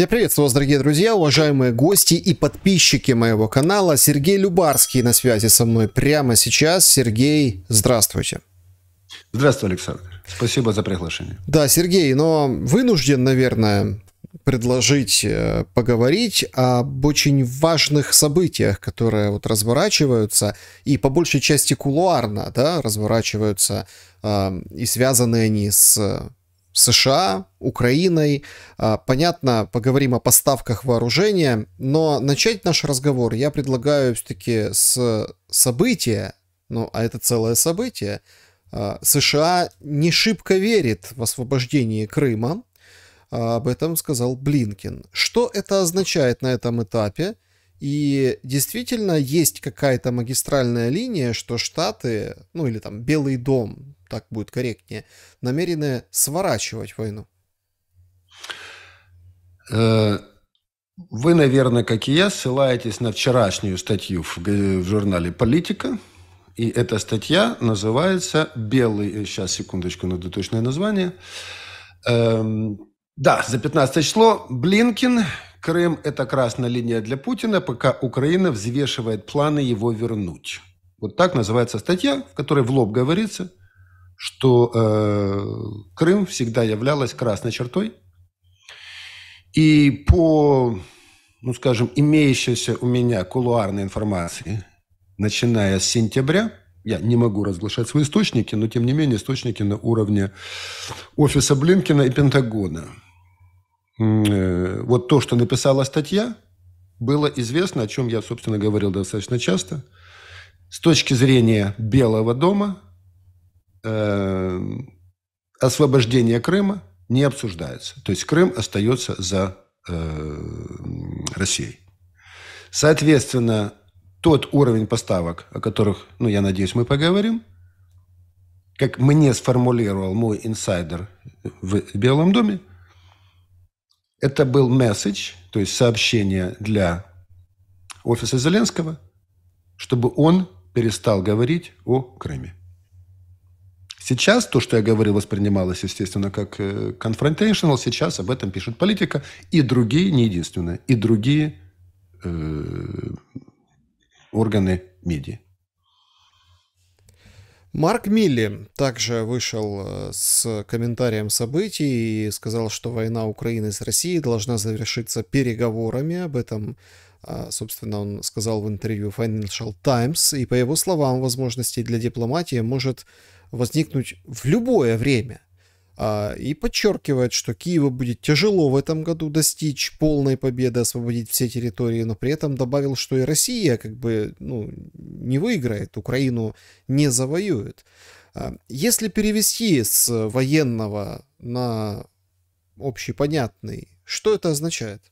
Я приветствую вас, дорогие друзья, уважаемые гости и подписчики моего канала. Сергей Любарский на связи со мной прямо сейчас. Сергей, здравствуйте. Здравствуй, Александр. Спасибо за приглашение. Да, Сергей, но вынужден, наверное, предложить э, поговорить об очень важных событиях, которые вот разворачиваются и по большей части кулуарно, да, разворачиваются э, и связаны они с США, Украиной. А, понятно, поговорим о поставках вооружения, но начать наш разговор я предлагаю все-таки с события, ну а это целое событие. А, США не шибко верит в освобождение Крыма, а, об этом сказал Блинкин. Что это означает на этом этапе? И действительно есть какая-то магистральная линия, что Штаты, ну или там Белый дом, так будет корректнее, намерены сворачивать войну? Э, вы, наверное, как и я, ссылаетесь на вчерашнюю статью в журнале «Политика», и эта статья называется «Белый...» э, Сейчас, секундочку, надо точное название. Эм, да, за 15 число. Блинкин. Крым – это красная линия для Путина, пока Украина взвешивает планы его вернуть. Вот так называется статья, в которой в лоб говорится, что э, Крым всегда являлась красной чертой. И по, ну скажем, имеющейся у меня кулуарной информации, начиная с сентября, я не могу разглашать свои источники, но тем не менее источники на уровне офиса Блинкина и Пентагона. Э, вот то, что написала статья, было известно, о чем я, собственно, говорил достаточно часто. С точки зрения Белого дома – Э, освобождение Крыма не обсуждается. То есть Крым остается за э, Россией. Соответственно, тот уровень поставок, о которых, ну, я надеюсь, мы поговорим, как мне сформулировал мой инсайдер в Белом доме, это был месседж, то есть сообщение для офиса Зеленского, чтобы он перестал говорить о Крыме. Сейчас то, что я говорил, воспринималось, естественно, как э, confrontational. Сейчас об этом пишет политика. И другие, не единственные, и другие э, органы медиа. Марк Милли также вышел э, с комментарием событий и сказал, что война Украины с Россией должна завершиться переговорами. Об этом, а, собственно, он сказал в интервью Financial Times. И по его словам, возможностей для дипломатии может возникнуть в любое время. А, и подчеркивает, что Киеву будет тяжело в этом году достичь полной победы, освободить все территории, но при этом добавил, что и Россия как бы ну, не выиграет, Украину не завоюет. А, если перевести с военного на общепонятный, что это означает?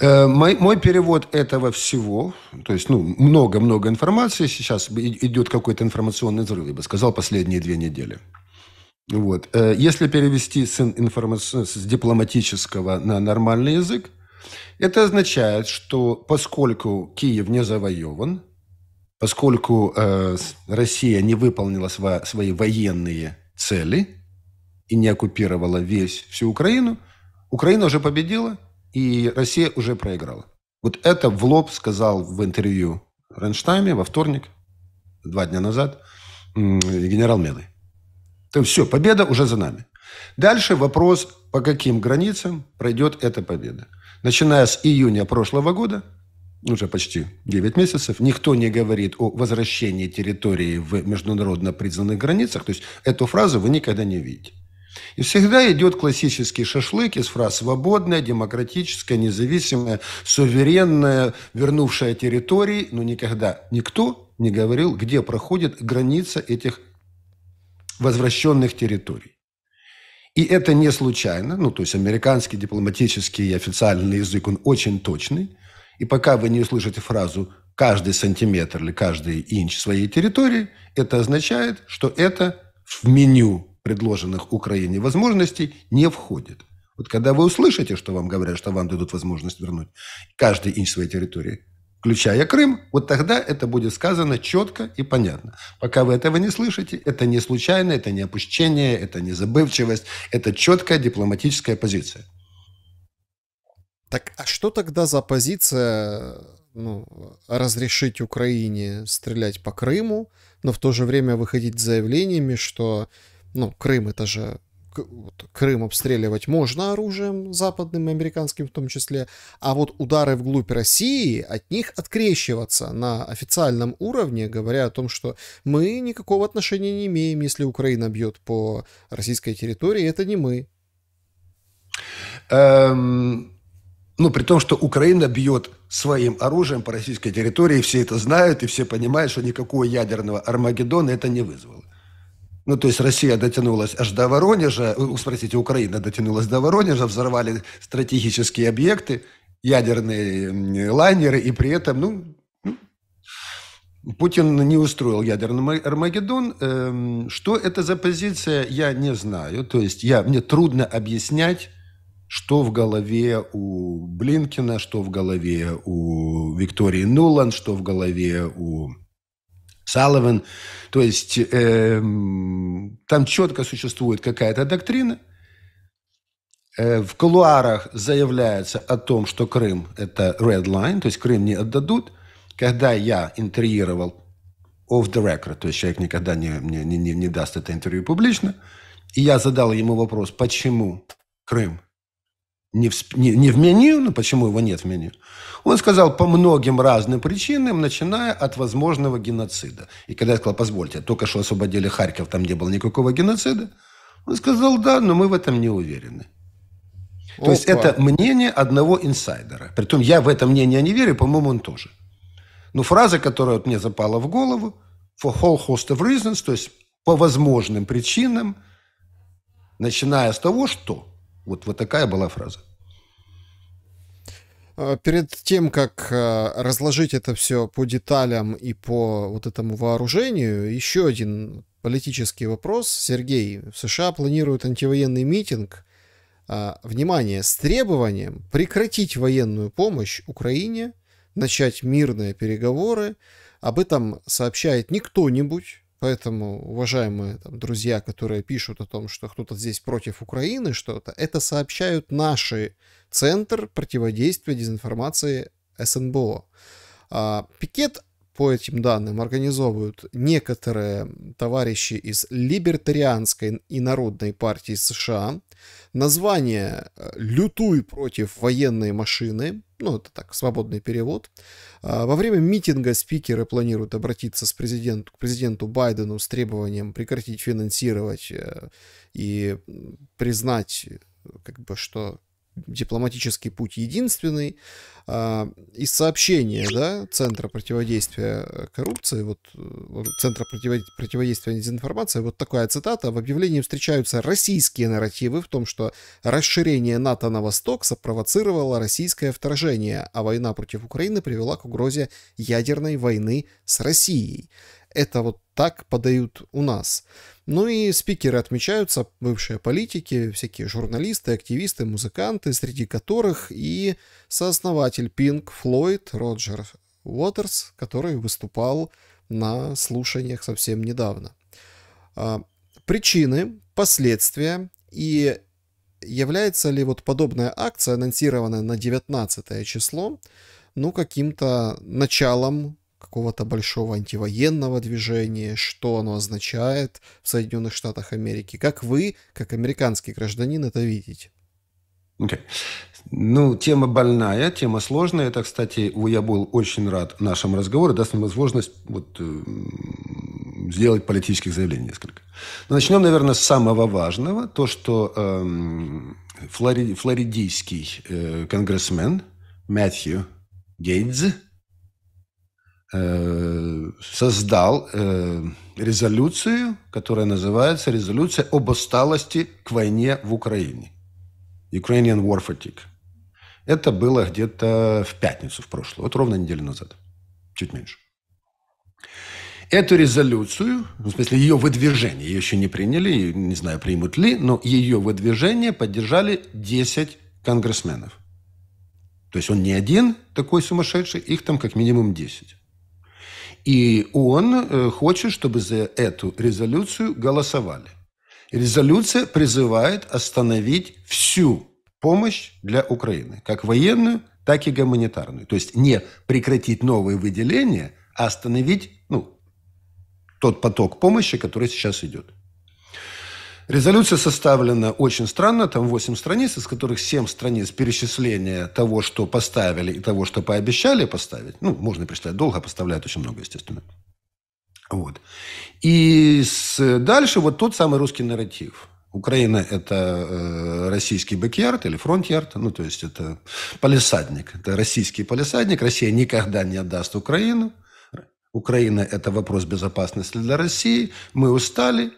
Э, мой, мой перевод этого всего, то есть, ну, много-много информации сейчас, идет какой-то информационный взрыв, я бы сказал, последние две недели. Вот. Э, если перевести с, информа... с дипломатического на нормальный язык, это означает, что поскольку Киев не завоеван, поскольку э, Россия не выполнила сва... свои военные цели и не оккупировала весь всю Украину, Украина уже победила – и Россия уже проиграла. Вот это в лоб сказал в интервью Ренштайме во вторник, два дня назад, генерал Мелый. То есть все, победа уже за нами. Дальше вопрос, по каким границам пройдет эта победа. Начиная с июня прошлого года, уже почти 9 месяцев, никто не говорит о возвращении территории в международно признанных границах. То есть эту фразу вы никогда не видите. И всегда идет классический шашлык из фраз «свободная», «демократическая», «независимая», «суверенная», «вернувшая территории», но никогда никто не говорил, где проходит граница этих возвращенных территорий. И это не случайно, ну, то есть американский дипломатический и официальный язык, он очень точный. И пока вы не услышите фразу «каждый сантиметр» или «каждый инч» своей территории, это означает, что это в меню предложенных Украине возможностей не входит. Вот когда вы услышите, что вам говорят, что вам дадут возможность вернуть каждый инч своей территории, включая Крым, вот тогда это будет сказано четко и понятно. Пока вы этого не слышите, это не случайно, это не опущение, это не забывчивость, это четкая дипломатическая позиция. Так, а что тогда за позиция ну, разрешить Украине стрелять по Крыму, но в то же время выходить с заявлениями, что ну, Крым это же Крым обстреливать можно оружием западным и американским в том числе, а вот удары вглубь России, от них открещиваться на официальном уровне, говоря о том, что мы никакого отношения не имеем, если Украина бьет по российской территории, это не мы. Эм, ну, при том, что Украина бьет своим оружием по российской территории, все это знают и все понимают, что никакого ядерного Армагеддона это не вызвало. Ну, то есть Россия дотянулась аж до Воронежа, э, спросите, Украина дотянулась до Воронежа, взорвали стратегические объекты, ядерные лайнеры, и при этом, ну, ну Путин не устроил ядерный Армагеддон. Эм, что это за позиция, я не знаю. То есть я, мне трудно объяснять, что в голове у Блинкина, что в голове у Виктории Нуланд, что в голове у Салливан. То есть э, там четко существует какая-то доктрина. Э, в колуарах заявляется о том, что Крым – это red line, то есть Крым не отдадут. Когда я интервьюировал off the record, то есть человек никогда не, не, не, не даст это интервью публично, и я задал ему вопрос, почему Крым не в, не, не в меню, ну почему его нет в меню. Он сказал по многим разным причинам, начиная от возможного геноцида. И когда я сказал, позвольте, только что освободили Харьков, там не было никакого геноцида, он сказал, да, но мы в этом не уверены. Опа. То есть это мнение одного инсайдера. Притом я в это мнение не верю, по-моему, он тоже. Но фраза, которая вот мне запала в голову, for whole host of reasons, то есть по возможным причинам, начиная с того, что. Вот, вот такая была фраза. А, перед тем, как а, разложить это все по деталям и по вот этому вооружению, еще один политический вопрос. Сергей, в США планируют антивоенный митинг. А, внимание, с требованием прекратить военную помощь Украине, начать мирные переговоры. Об этом сообщает не кто-нибудь, Поэтому, уважаемые там, друзья, которые пишут о том, что кто-то здесь против Украины что-то, это сообщают наши Центр противодействия дезинформации СНБО. А, пикет по этим данным организовывают некоторые товарищи из Либертарианской и Народной партии США, Название э, «Лютуй против военной машины», ну, это так, свободный перевод. А, во время митинга спикеры планируют обратиться с президент, к президенту Байдену с требованием прекратить финансировать э, и признать, э, как бы, что дипломатический путь единственный. А, из сообщения да, Центра противодействия э, коррупции, вот, э, Центра противодействия дезинформации, вот такая цитата. В объявлении встречаются российские нарративы в том, что расширение НАТО на восток спровоцировало российское вторжение, а война против Украины привела к угрозе ядерной войны с Россией. Это вот так подают у нас. Ну и спикеры отмечаются, бывшие политики, всякие журналисты, активисты, музыканты, среди которых и сооснователь Пинк Флойд Роджер Уотерс, который выступал на слушаниях совсем недавно. А, причины, последствия и является ли вот подобная акция, анонсированная на 19 число, ну, каким-то началом какого-то большого антивоенного движения, что оно означает в Соединенных Штатах Америки. Как вы, как американский гражданин, это видите? Okay. Ну, тема больная, тема сложная. Это, кстати, я был очень рад нашему разговору, даст нам возможность вот, э, сделать политических заявлений несколько. Но начнем, наверное, с самого важного. То, что эм, флори, флоридийский э, конгрессмен Мэтью Гейдз Э, создал э, резолюцию, которая называется «Резолюция об усталости к войне в Украине». Ukrainian War Fatigue. Это было где-то в пятницу в прошлую, вот ровно неделю назад, чуть меньше. Эту резолюцию, в смысле ее выдвижение, ее еще не приняли, не знаю, примут ли, но ее выдвижение поддержали 10 конгрессменов. То есть он не один такой сумасшедший, их там как минимум 10. И он э, хочет, чтобы за эту резолюцию голосовали. Резолюция призывает остановить всю помощь для Украины, как военную, так и гуманитарную. То есть не прекратить новые выделения, а остановить ну, тот поток помощи, который сейчас идет. Резолюция составлена очень странно, там 8 страниц, из которых 7 страниц перечисления того, что поставили и того, что пообещали поставить. Ну, можно перечислять долго, а поставляют очень много, естественно. Вот. И с, дальше вот тот самый русский нарратив. Украина – это э, российский бэкьярд или фронтьярд, ну, то есть это полисадник, это российский полисадник. Россия никогда не отдаст Украину. Украина – это вопрос безопасности для России. Мы устали,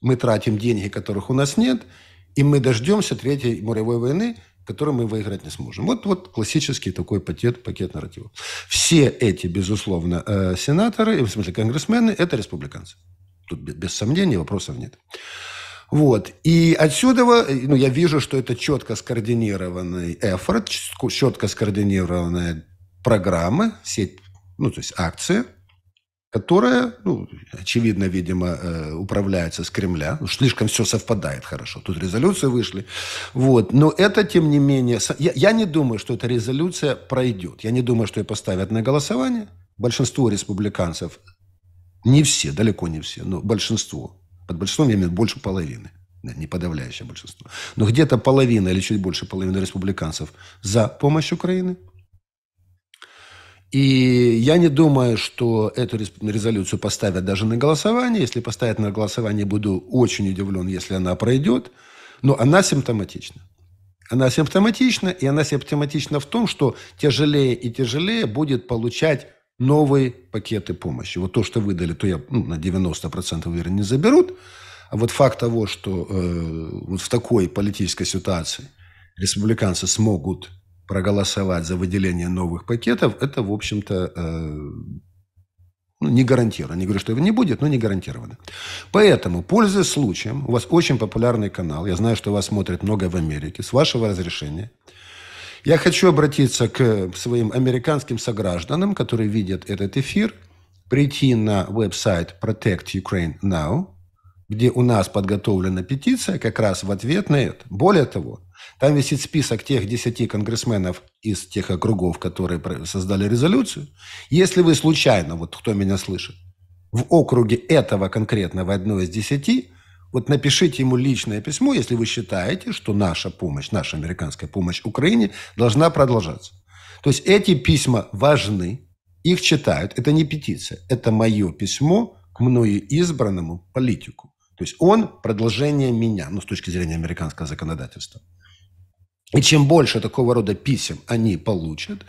мы тратим деньги, которых у нас нет, и мы дождемся Третьей мировой войны, которую мы выиграть не сможем. Вот, вот классический такой пакет, пакет нарративов. Все эти, безусловно, э, сенаторы, в смысле конгрессмены, это республиканцы. Тут без, без сомнений вопросов нет. Вот. И отсюда э, ну, я вижу, что это четко скоординированный эфорт, четко скоординированная программа, сеть, ну, то есть акция – которая, ну, очевидно, видимо, э, управляется с Кремля. Уж ну, слишком все совпадает хорошо. Тут резолюции вышли. Вот. Но это, тем не менее... Я, я не думаю, что эта резолюция пройдет. Я не думаю, что ее поставят на голосование. Большинство республиканцев, не все, далеко не все, но большинство, под большинством я имею больше половины, не подавляющее большинство, но где-то половина или чуть больше половины республиканцев за помощь Украины – и я не думаю, что эту резолюцию поставят даже на голосование. Если поставят на голосование, буду очень удивлен, если она пройдет. Но она симптоматична. Она симптоматична, и она симптоматична в том, что тяжелее и тяжелее будет получать новые пакеты помощи. Вот то, что выдали, то я ну, на 90% уверен, не заберут. А вот факт того, что э, вот в такой политической ситуации республиканцы смогут проголосовать за выделение новых пакетов, это, в общем-то, э, ну, не гарантировано. Не говорю, что его не будет, но не гарантированно. Поэтому, пользуясь случаем, у вас очень популярный канал, я знаю, что вас смотрит много в Америке, с вашего разрешения, я хочу обратиться к своим американским согражданам, которые видят этот эфир, прийти на веб-сайт Protect Ukraine Now – где у нас подготовлена петиция как раз в ответ на это. Более того, там висит список тех 10 конгрессменов из тех округов, которые создали резолюцию. Если вы случайно, вот кто меня слышит, в округе этого конкретного одной из 10, вот напишите ему личное письмо, если вы считаете, что наша помощь, наша американская помощь Украине должна продолжаться. То есть эти письма важны, их читают. Это не петиция, это мое письмо к мною избранному политику. То есть он продолжение меня, ну, с точки зрения американского законодательства. И чем больше такого рода писем они получат,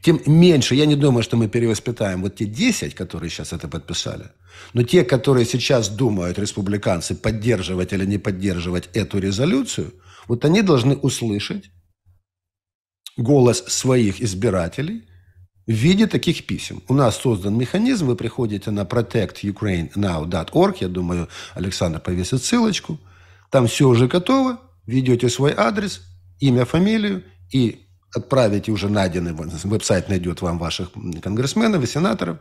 тем меньше, я не думаю, что мы перевоспитаем вот те 10, которые сейчас это подписали, но те, которые сейчас думают, республиканцы, поддерживать или не поддерживать эту резолюцию, вот они должны услышать голос своих избирателей, в виде таких писем. У нас создан механизм, вы приходите на protectukrainenow.org, я думаю, Александр повесит ссылочку, там все уже готово, ведете свой адрес, имя, фамилию и отправите уже найденный, веб-сайт найдет вам ваших конгрессменов и сенаторов,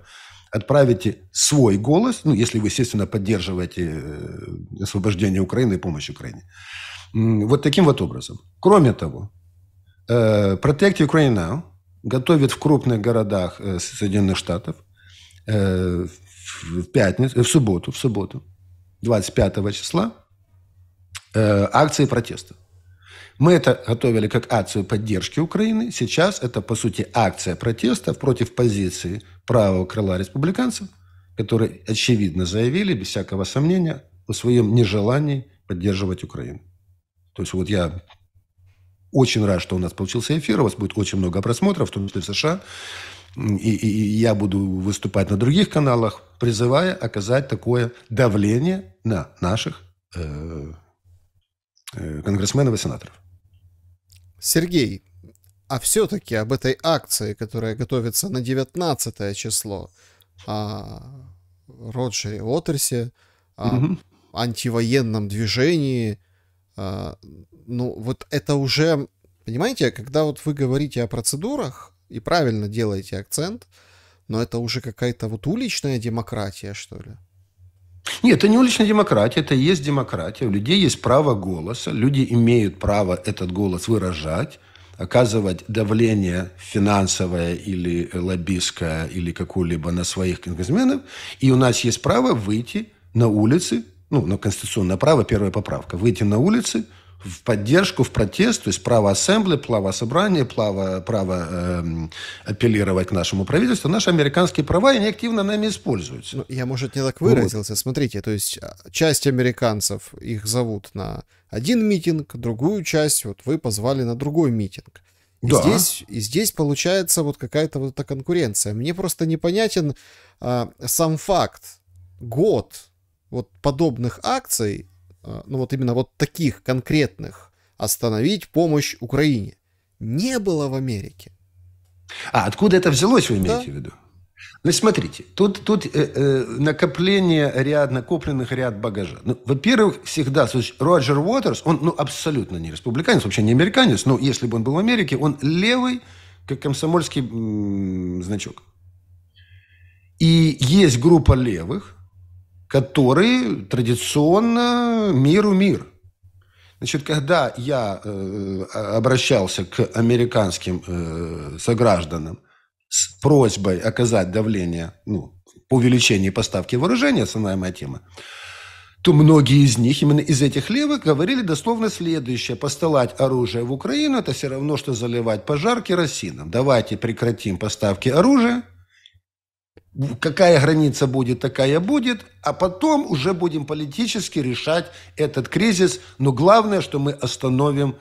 отправите свой голос, ну, если вы, естественно, поддерживаете э, освобождение Украины и помощь Украине. Вот таким вот образом. Кроме того, э, Protect Ukraine Now – готовят в крупных городах э, Соединенных Штатов э, в пятницу, э, в субботу, в субботу, 25 числа, акции протеста. Мы это готовили как акцию поддержки Украины. Сейчас это, по сути, акция протеста против позиции правого крыла республиканцев, которые, очевидно, заявили, без всякого сомнения, о своем нежелании поддерживать Украину. То есть вот я очень рад, что у нас получился эфир. У вас будет очень много просмотров, в том числе в США. И, и, и я буду выступать на других каналах, призывая оказать такое давление на наших э, э, конгрессменов и сенаторов. Сергей, а все-таки об этой акции, которая готовится на 19 число, о Роджере Уотерсе, о угу. антивоенном движении, ну, вот это уже, понимаете, когда вот вы говорите о процедурах и правильно делаете акцент, но это уже какая-то вот уличная демократия, что ли? Нет, это не уличная демократия, это и есть демократия. У людей есть право голоса, люди имеют право этот голос выражать оказывать давление финансовое или лоббистское или какое-либо на своих конгрессменов. И у нас есть право выйти на улицы, ну, на конституционное право, первая поправка, выйти на улицы – в поддержку, в протест, то есть право ассембли, право собрания, право, право э, апеллировать к нашему правительству, наши американские права, и они активно нами используются. Ну, я, может, не так выразился. Вот. Смотрите, то есть а, часть американцев, их зовут на один митинг, другую часть вот вы позвали на другой митинг. И, да. здесь, и здесь получается вот какая-то вот эта конкуренция. Мне просто непонятен а, сам факт, год вот подобных акций, Э, ну вот именно вот таких конкретных, остановить помощь Украине. Не было в Америке. А откуда это взялось, вы имеете да. в виду? Ну, смотрите, тут, тут э, э, накопление ряд, накопленных ряд багажа. Ну, во-первых, всегда Роджер Уотерс, он ну, абсолютно не республиканец, вообще не американец, но если бы он был в Америке, он левый, как комсомольский м -м, значок. И есть группа левых, который традиционно миру мир. Значит, когда я э, обращался к американским э, согражданам с просьбой оказать давление ну, по увеличению поставки вооружения, основная моя тема, то многие из них, именно из этих левых, говорили дословно следующее. Постылать оружие в Украину – это все равно, что заливать пожар керосином. Давайте прекратим поставки оружия, какая граница будет, такая будет, а потом уже будем политически решать этот кризис. Но главное, что мы остановим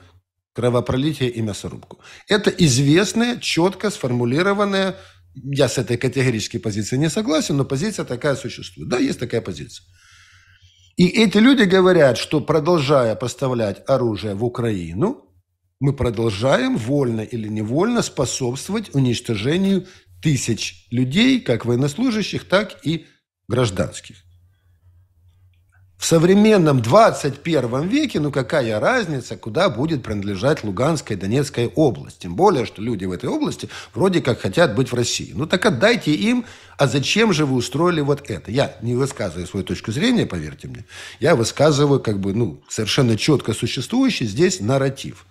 кровопролитие и мясорубку. Это известная, четко сформулированная, я с этой категорической позицией не согласен, но позиция такая существует. Да, есть такая позиция. И эти люди говорят, что продолжая поставлять оружие в Украину, мы продолжаем вольно или невольно способствовать уничтожению тысяч людей, как военнослужащих, так и гражданских. В современном 21 веке, ну какая разница, куда будет принадлежать Луганская и Донецкая область. Тем более, что люди в этой области вроде как хотят быть в России. Ну так отдайте им, а зачем же вы устроили вот это? Я не высказываю свою точку зрения, поверьте мне. Я высказываю как бы, ну, совершенно четко существующий здесь нарратив –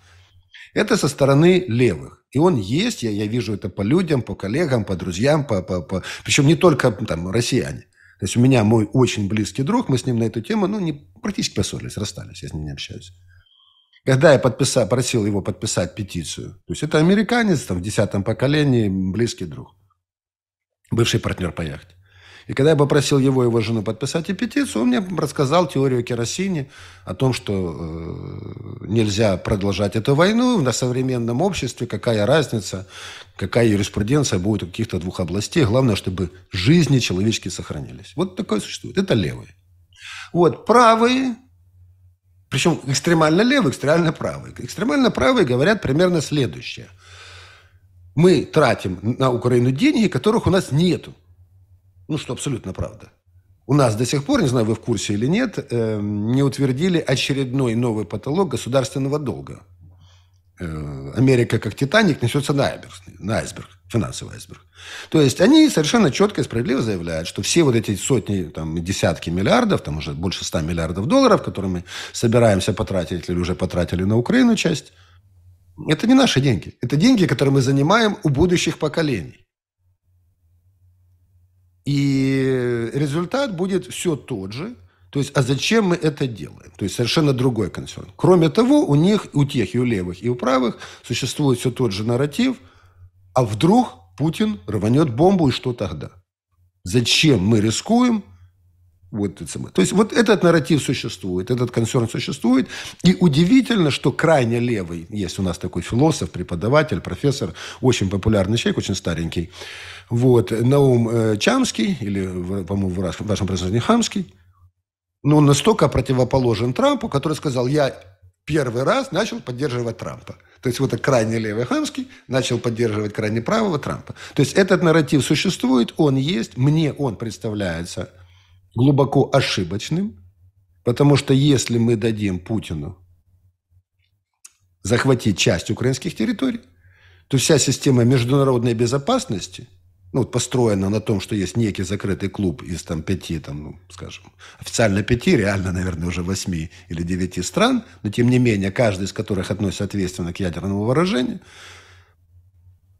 это со стороны левых. И он есть, я, я вижу это по людям, по коллегам, по друзьям, по, по, по... причем не только там россияне. То есть у меня мой очень близкий друг, мы с ним на эту тему, ну, не, практически поссорились, расстались, я с ним не общаюсь. Когда я подписал, просил его подписать петицию, то есть это американец там, в десятом поколении, близкий друг, бывший партнер по яхте. И когда я попросил его и его жену подписать петицию, он мне рассказал теорию керосине о том, что э, нельзя продолжать эту войну на современном обществе, какая разница, какая юриспруденция будет у каких-то двух областей. Главное, чтобы жизни человеческие сохранились. Вот такое существует. Это левые. Вот правые, причем экстремально левые, экстремально правые. Экстремально правые говорят примерно следующее. Мы тратим на Украину деньги, которых у нас нету. Ну, что абсолютно правда. У нас до сих пор, не знаю, вы в курсе или нет, э, не утвердили очередной новый потолок государственного долга. Э, Америка, как Титаник, несется на айсберг, на айсберг, финансовый айсберг. То есть они совершенно четко и справедливо заявляют, что все вот эти сотни, там, десятки миллиардов, там уже больше ста миллиардов долларов, которые мы собираемся потратить или уже потратили на Украину часть, это не наши деньги. Это деньги, которые мы занимаем у будущих поколений. И результат будет все тот же. То есть, а зачем мы это делаем? То есть, совершенно другой консерн. Кроме того, у них, у тех, и у левых, и у правых существует все тот же нарратив. А вдруг Путин рванет бомбу, и что тогда? Зачем мы рискуем вот это самое. То есть вот этот нарратив существует, этот концерн существует. И удивительно, что крайне левый, есть у нас такой философ, преподаватель, профессор, очень популярный человек, очень старенький, вот, Наум э, Чамский, или, по-моему, в вашем произношении Хамский, Но ну, он настолько противоположен Трампу, который сказал, я первый раз начал поддерживать Трампа. То есть вот крайне левый Хамский начал поддерживать крайне правого Трампа. То есть этот нарратив существует, он есть, мне он представляется – глубоко ошибочным, потому что если мы дадим Путину захватить часть украинских территорий, то вся система международной безопасности, ну, вот построена на том, что есть некий закрытый клуб из там пяти, там, ну, скажем, официально пяти, реально, наверное, уже восьми или девяти стран, но тем не менее, каждый из которых относится ответственно к ядерному выражению,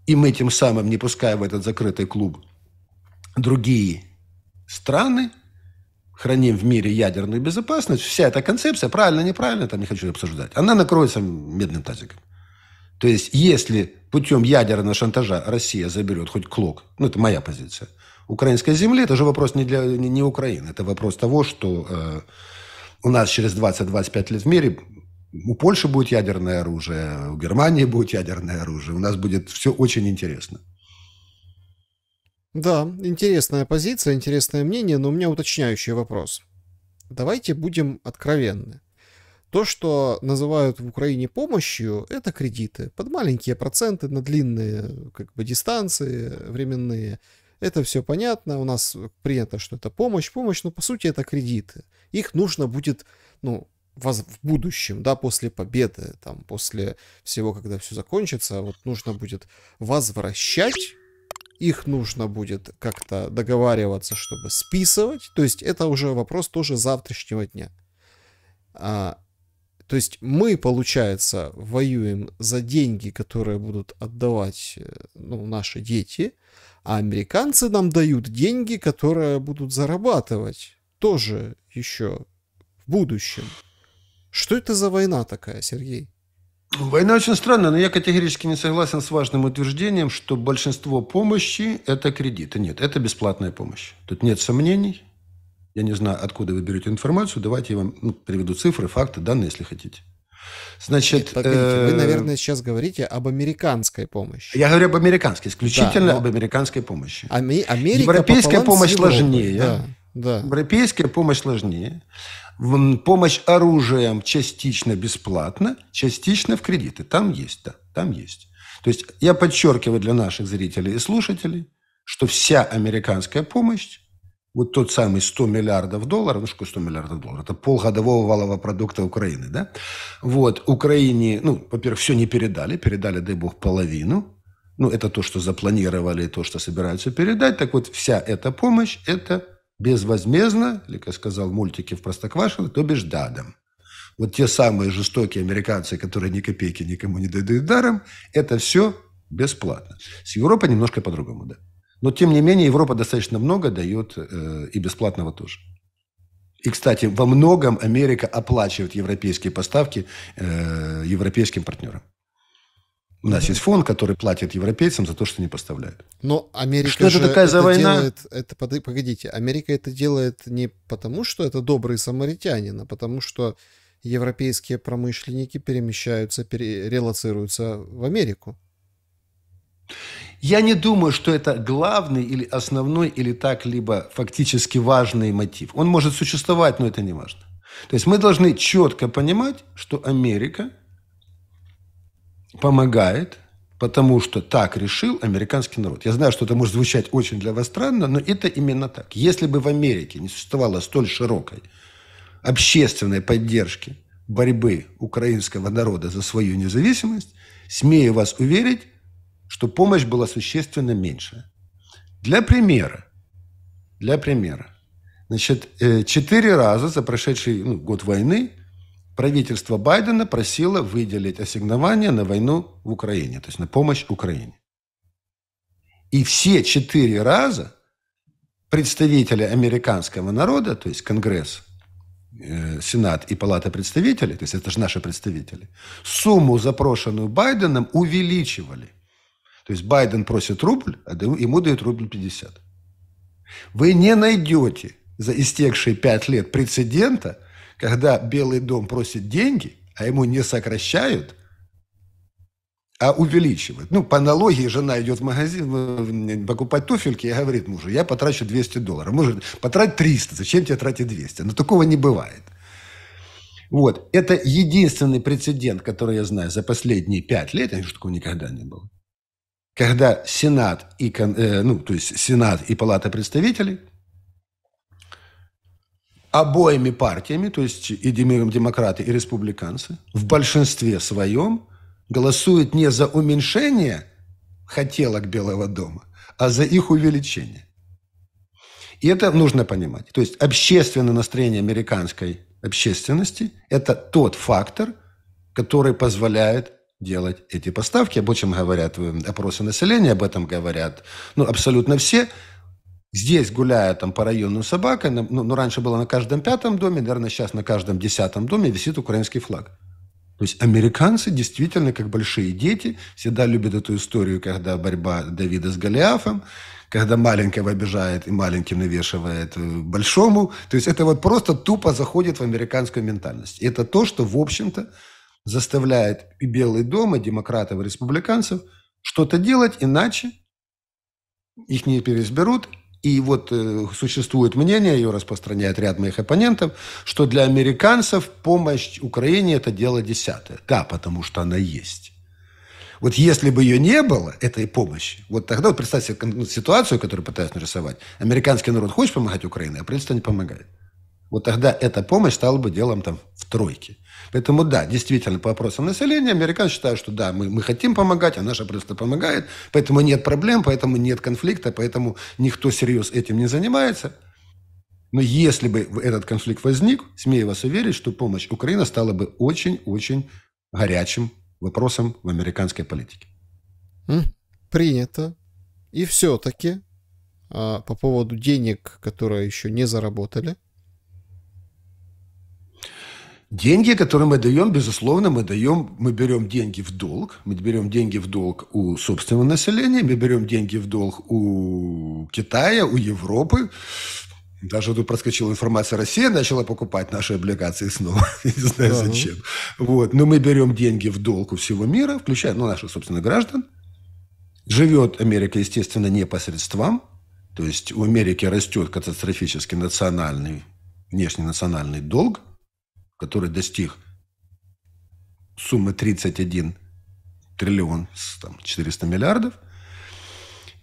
и мы тем самым, не пуская в этот закрытый клуб другие страны, храним в мире ядерную безопасность, вся эта концепция, правильно, неправильно, там не хочу обсуждать, она накроется медным тазиком. То есть, если путем ядерного шантажа Россия заберет хоть клок, ну, это моя позиция, украинской земли, это же вопрос не, для, не, не Украины, это вопрос того, что э, у нас через 20-25 лет в мире у Польши будет ядерное оружие, у Германии будет ядерное оружие, у нас будет все очень интересно. Да, интересная позиция, интересное мнение, но у меня уточняющий вопрос. Давайте будем откровенны. То, что называют в Украине помощью, это кредиты под маленькие проценты на длинные как бы, дистанции временные. Это все понятно, у нас принято, что это помощь, помощь, но ну, по сути это кредиты. Их нужно будет, ну, в будущем, да, после победы, там, после всего, когда все закончится, вот нужно будет возвращать их нужно будет как-то договариваться, чтобы списывать. То есть это уже вопрос тоже завтрашнего дня. А, то есть мы, получается, воюем за деньги, которые будут отдавать э, ну, наши дети, а американцы нам дают деньги, которые будут зарабатывать тоже еще в будущем. Что это за война такая, Сергей? Война очень странная, но я категорически не согласен с важным утверждением, что большинство помощи – это кредиты. Нет, это бесплатная помощь. Тут нет сомнений. Я не знаю, откуда вы берете информацию. Давайте я вам ну, приведу цифры, факты, данные, если хотите. Значит, Нет, э... вы, наверное, сейчас говорите об американской помощи. Я говорю об американской, исключительно да, но... об американской помощи. Ами... Америка Европейская помощь сложнее. Да. Да. Европейская помощь сложнее. Помощь оружием частично бесплатно, частично в кредиты. Там есть, да, там есть. То есть я подчеркиваю для наших зрителей и слушателей, что вся американская помощь, вот тот самый 100 миллиардов долларов, ну что 100 миллиардов долларов, это полгодового валового продукта Украины, да? Вот, Украине, ну, во-первых, все не передали, передали, дай бог, половину, ну, это то, что запланировали, то, что собираются передать. Так вот, вся эта помощь – это Безвозмездно, или, как сказал в мультике в Простоквашино, то бишь дадом. Вот те самые жестокие американцы, которые ни копейки никому не дают даром, это все бесплатно. С Европой немножко по-другому, да. Но, тем не менее, Европа достаточно много дает э, и бесплатного тоже. И, кстати, во многом Америка оплачивает европейские поставки э, европейским партнерам. У нас есть фонд, который платит европейцам за то, что не поставляют. Но Америка что это такая это за война? Делает, это погодите, Америка это делает не потому, что это добрые самаритяне, а потому что европейские промышленники перемещаются, пере, релацируются в Америку. Я не думаю, что это главный или основной или так либо фактически важный мотив. Он может существовать, но это не важно. То есть мы должны четко понимать, что Америка – помогает, потому что так решил американский народ. Я знаю, что это может звучать очень для вас странно, но это именно так. Если бы в Америке не существовало столь широкой общественной поддержки борьбы украинского народа за свою независимость, смею вас уверить, что помощь была существенно меньше. Для примера, для примера, значит, э, четыре раза за прошедший ну, год войны правительство Байдена просило выделить ассигнование на войну в Украине, то есть на помощь Украине. И все четыре раза представители американского народа, то есть Конгресс, э, Сенат и Палата представителей, то есть это же наши представители, сумму, запрошенную Байденом, увеличивали. То есть Байден просит рубль, а ему дают рубль 50. Вы не найдете за истекшие пять лет прецедента – когда Белый дом просит деньги, а ему не сокращают, а увеличивают. Ну, по аналогии, жена идет в магазин покупать туфельки и говорит мужу, я потрачу 200 долларов. Муж говорит, потрать 300, зачем тебе тратить 200? Но ну, такого не бывает. Вот. Это единственный прецедент, который я знаю за последние пять лет, я такого никогда не было. Когда Сенат и, э, ну, то есть Сенат и Палата представителей – обоими партиями, то есть и Демиром демократы, и республиканцы, в большинстве своем голосуют не за уменьшение хотелок Белого дома, а за их увеличение. И это нужно понимать. То есть общественное настроение американской общественности – это тот фактор, который позволяет делать эти поставки. Об этом говорят э, опросы населения, об этом говорят ну, абсолютно все – Здесь, гуляя там по району собака, ну, ну, раньше было на каждом пятом доме, наверное, сейчас на каждом десятом доме висит украинский флаг. То есть американцы действительно, как большие дети, всегда любят эту историю, когда борьба Давида с Голиафом, когда маленького обижает и маленьким навешивает э, большому. То есть это вот просто тупо заходит в американскую ментальность. И это то, что, в общем-то, заставляет и Белый дом, и демократов, и республиканцев что-то делать, иначе их не переизберут, и вот э, существует мнение, ее распространяет ряд моих оппонентов, что для американцев помощь Украине – это дело десятое. Да, потому что она есть. Вот если бы ее не было, этой помощи, вот тогда вот представьте ну, ситуацию, которую пытаюсь нарисовать. Американский народ хочет помогать Украине, а правительство не помогает вот тогда эта помощь стала бы делом там в тройке. Поэтому да, действительно, по вопросам населения американцы считают, что да, мы, мы хотим помогать, а наша просто помогает, поэтому нет проблем, поэтому нет конфликта, поэтому никто серьез этим не занимается. Но если бы этот конфликт возник, смею вас уверить, что помощь Украины стала бы очень-очень горячим вопросом в американской политике. Принято. И все-таки а, по поводу денег, которые еще не заработали – Деньги, которые мы даем, безусловно, мы даем, мы берем деньги в долг, мы берем деньги в долг у собственного населения, мы берем деньги в долг у Китая, у Европы. Даже тут проскочила информация, Россия начала покупать наши облигации снова. Не знаю зачем. Вот. Но мы берем деньги в долг у всего мира, включая ну, наших собственных граждан. Живет Америка, естественно, не по средствам. То есть у Америки растет катастрофически национальный, внешний национальный долг – который достиг суммы 31 триллион там, 400 миллиардов.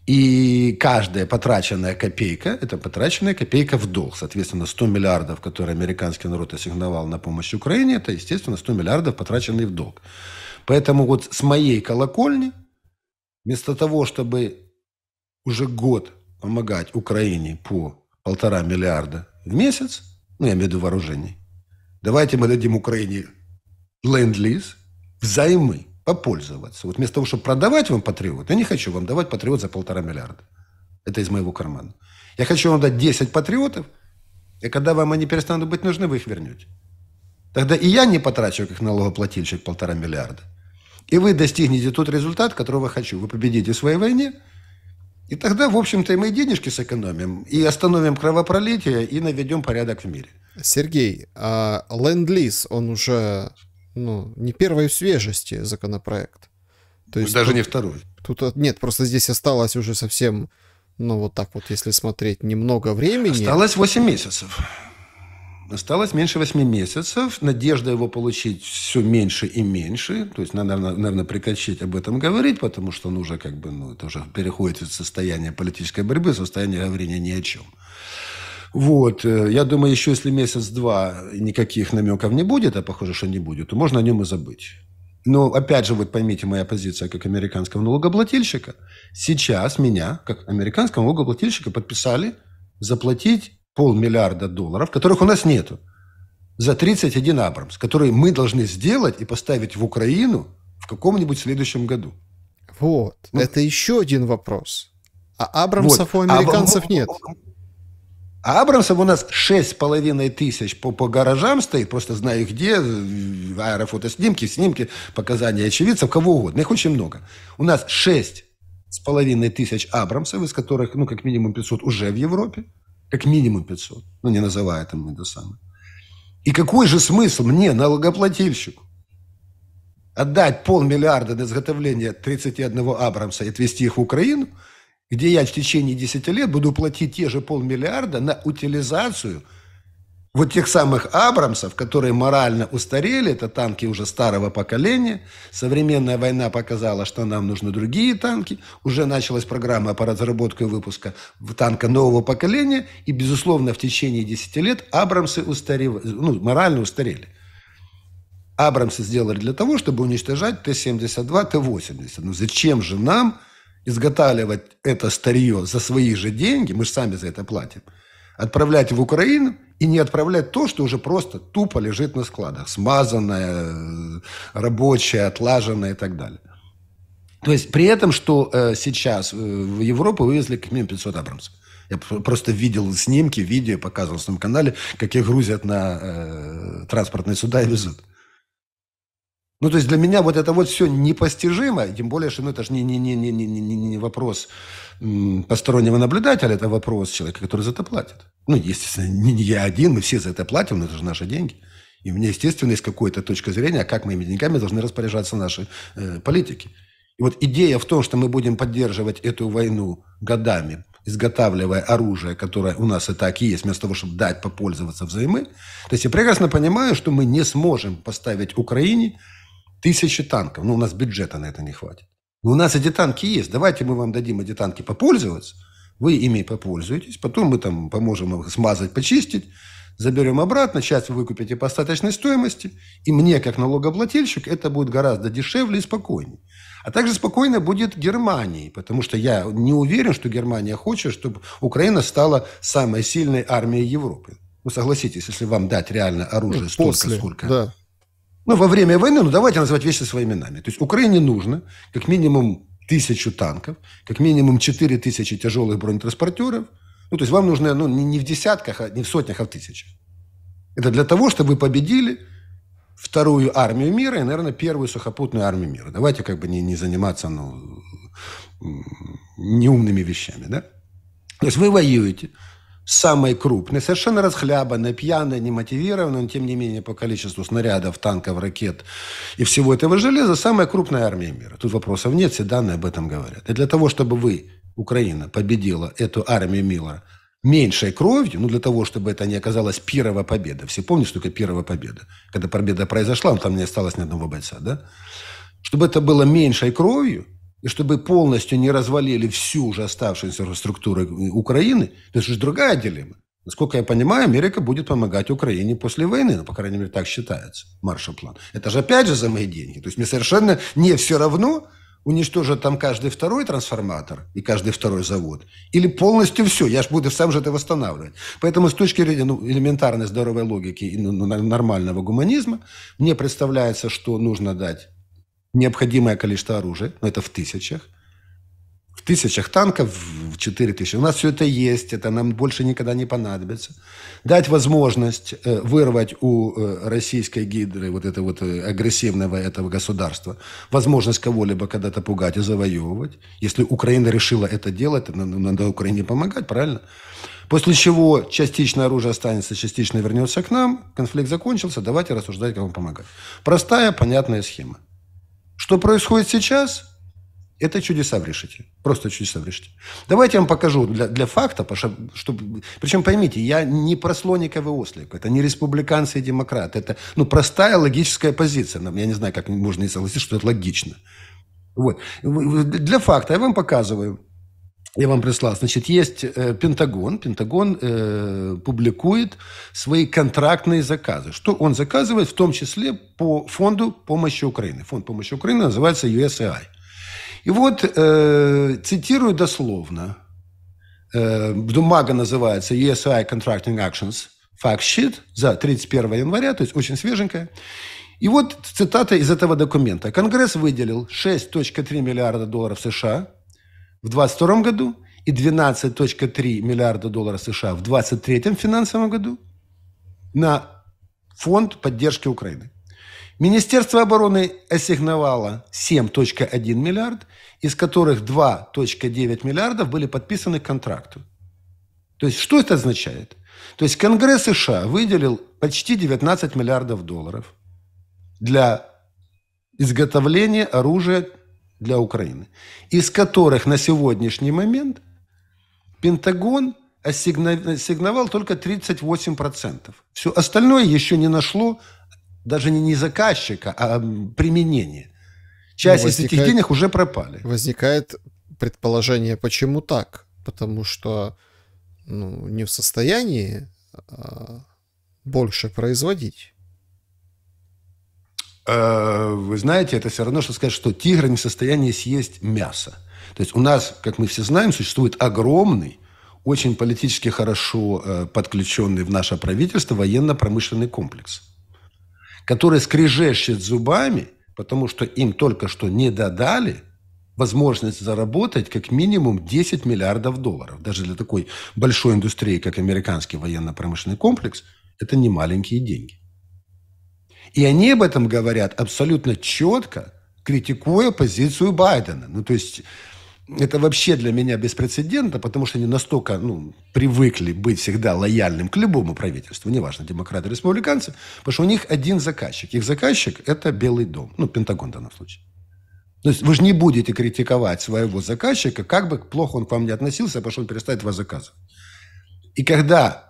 И каждая потраченная копейка – это потраченная копейка в долг. Соответственно, 100 миллиардов, которые американский народ ассигновал на помощь Украине, это, естественно, 100 миллиардов, потраченные в долг. Поэтому вот с моей колокольни, вместо того, чтобы уже год помогать Украине по полтора миллиарда в месяц, ну, я имею в виду вооружений, Давайте мы дадим Украине ленд-лиз, взаймы, попользоваться. Вот вместо того, чтобы продавать вам патриот, я не хочу вам давать патриот за полтора миллиарда. Это из моего кармана. Я хочу вам дать 10 патриотов, и когда вам они перестанут быть нужны, вы их вернете. Тогда и я не потрачу, как налогоплательщик, полтора миллиарда. И вы достигнете тот результат, которого хочу. Вы победите в своей войне, и тогда, в общем-то, и мы денежки сэкономим, и остановим кровопролитие, и наведем порядок в мире. Сергей, а ленд-лиз, он уже ну, не первой свежести законопроект. То есть Даже тут, не второй. Тут нет, просто здесь осталось уже совсем, ну вот так вот, если смотреть, немного времени. Осталось 8 месяцев. Осталось меньше 8 месяцев. Надежда его получить все меньше и меньше. То есть, надо, наверное, прикачать об этом говорить, потому что он уже как бы, ну, это уже переходит из состояния политической борьбы в состояние говорения ни о чем. Вот. Э, я думаю, еще если месяц-два никаких намеков не будет, а похоже, что не будет, то можно о нем и забыть. Но опять же, вот поймите, моя позиция как американского налогоплательщика. Сейчас меня, как американского налогоплательщика, подписали заплатить полмиллиарда долларов, которых у нас нету, за 31 Абрамс, которые мы должны сделать и поставить в Украину в каком-нибудь следующем году. Вот. Ну, это еще один вопрос. А Абрамсов вот. у а американцев а, нет. А Абрамсов у нас шесть с половиной тысяч по, по гаражам стоит, просто знаю где, аэрофотоснимки, снимки, показания очевидцев, кого угодно, их очень много. У нас шесть с половиной тысяч Абрамсов, из которых, ну, как минимум 500 уже в Европе, как минимум 500, ну, не называя там это самое. И какой же смысл мне, налогоплательщику, отдать полмиллиарда на изготовление 31 Абрамса и отвезти их в Украину – где я в течение 10 лет буду платить те же полмиллиарда на утилизацию вот тех самых «Абрамсов», которые морально устарели, это танки уже старого поколения. Современная война показала, что нам нужны другие танки. Уже началась программа по разработке и выпуску танка нового поколения. И, безусловно, в течение 10 лет «Абрамсы» устарев... ну, морально устарели. «Абрамсы» сделали для того, чтобы уничтожать Т-72, Т-80. Ну зачем же нам изготавливать это старье за свои же деньги, мы же сами за это платим, отправлять в Украину и не отправлять то, что уже просто тупо лежит на складах, смазанное, э, рабочее, отлаженное и так далее. То есть при этом, что э, сейчас э, в Европу вывезли как минимум 500 Абрамсов. Я просто видел снимки, видео, показывал на своем канале, как их грузят на э, транспортные суда и везут. Mm ну, то есть для меня вот это вот все непостижимо, тем более, что ну, это же не, не, не, не, не, не, не вопрос постороннего наблюдателя, это вопрос человека, который за это платит. Ну, естественно, не я один, мы все за это платим, но это же наши деньги. И у меня, естественно, есть какая-то точка зрения, как моими деньгами должны распоряжаться наши э, политики. И вот идея в том, что мы будем поддерживать эту войну годами, изготавливая оружие, которое у нас и так есть, вместо того, чтобы дать попользоваться взаймы. То есть я прекрасно понимаю, что мы не сможем поставить Украине Тысячи танков. Ну, у нас бюджета на это не хватит. Но ну, у нас эти танки есть. Давайте мы вам дадим эти танки попользоваться. Вы ими попользуетесь. Потом мы там поможем их смазать, почистить. Заберем обратно. Часть вы выкупите по остаточной стоимости. И мне, как налогоплательщик, это будет гораздо дешевле и спокойнее. А также спокойно будет Германии, потому что я не уверен, что Германия хочет, чтобы Украина стала самой сильной армией Европы. Ну, согласитесь, если вам дать реально оружие ну, столько, после, сколько да ну, во время войны, ну, давайте называть вещи своими именами. То есть Украине нужно как минимум тысячу танков, как минимум четыре тысячи тяжелых бронетранспортеров. Ну, то есть вам нужно ну, не в десятках, а не в сотнях, а в тысячах. Это для того, чтобы вы победили вторую армию мира и, наверное, первую сухопутную армию мира. Давайте как бы не, не заниматься ну, неумными вещами. Да? То есть вы воюете самой крупной, совершенно расхлябанной, пьяной, немотивированной, но тем не менее по количеству снарядов, танков, ракет и всего этого железа, самая крупная армия мира. Тут вопросов нет, все данные об этом говорят. И для того, чтобы вы, Украина, победила эту армию мира меньшей кровью, ну, для того, чтобы это не оказалась первая победа. Все помнят, что такое первая победа? Когда победа произошла, там не осталось ни одного бойца, да? Чтобы это было меньшей кровью, и чтобы полностью не развалили всю уже оставшуюся инфраструктуру Украины, то это же другая дилемма. Насколько я понимаю, Америка будет помогать Украине после войны, ну, по крайней мере, так считается, маршал-план. Это же опять же за мои деньги. То есть мне совершенно не все равно, уничтожат там каждый второй трансформатор и каждый второй завод, или полностью все, я же буду сам же это восстанавливать. Поэтому с точки зрения ну, элементарной здоровой логики и ну, ну нормального гуманизма, мне представляется, что нужно дать необходимое количество оружия, но это в тысячах. В тысячах танков, в 4 тысячи. У нас все это есть, это нам больше никогда не понадобится. Дать возможность э, вырвать у э, российской гидры вот это вот э, агрессивного этого государства, возможность кого-либо когда-то пугать и завоевывать. Если Украина решила это делать, то надо Украине помогать, правильно? После чего частичное оружие останется, частично вернется к нам, конфликт закончился, давайте рассуждать, кому помогать. Простая, понятная схема. Что происходит сейчас? Это чудеса в решите. Просто чудеса в решите. Давайте я вам покажу для, для факта, чтобы, Причем поймите, я не про слоников и ослик. Это не республиканцы и демократы. Это ну, простая логическая позиция. Я не знаю, как можно не согласиться, что это логично. Вот. Для факта я вам показываю я вам прислал. Значит, есть э, Пентагон. Пентагон э, публикует свои контрактные заказы. Что он заказывает, в том числе по фонду помощи Украины. Фонд помощи Украины называется USAI. И вот, э, цитирую дословно, э, бумага называется USAI Contracting Actions Fact Sheet за 31 января, то есть очень свеженькая. И вот цитата из этого документа. Конгресс выделил 6.3 миллиарда долларов США – в 2022 году и 12.3 миллиарда долларов США в 2023 финансовом году на фонд поддержки Украины. Министерство обороны ассигновало 7.1 миллиард, из которых 2.9 миллиардов были подписаны к контракту. То есть что это означает? То есть Конгресс США выделил почти 19 миллиардов долларов для изготовления оружия для Украины, из которых на сегодняшний момент Пентагон ассигновал только 38%. Все остальное еще не нашло даже не заказчика, а применения. Часть ну, из этих денег уже пропали. Возникает предположение, почему так? Потому что ну, не в состоянии а, больше производить. Э, вы знаете, это все равно, что сказать, что тигр не в состоянии съесть мясо. То есть у нас, как мы все знаем, существует огромный, очень политически хорошо э, подключенный в наше правительство военно-промышленный комплекс, который скрежещет зубами, потому что им только что не додали возможность заработать как минимум 10 миллиардов долларов. Даже для такой большой индустрии, как американский военно-промышленный комплекс, это не маленькие деньги. И они об этом говорят абсолютно четко, критикуя позицию Байдена. Ну, то есть это вообще для меня беспрецедентно, потому что они настолько ну, привыкли быть всегда лояльным к любому правительству, неважно, демократы, или республиканцы, потому что у них один заказчик. Их заказчик – это Белый дом, ну, Пентагон в данном случае. То есть вы же не будете критиковать своего заказчика, как бы плохо он к вам не относился, потому что он перестает вас заказывать. И когда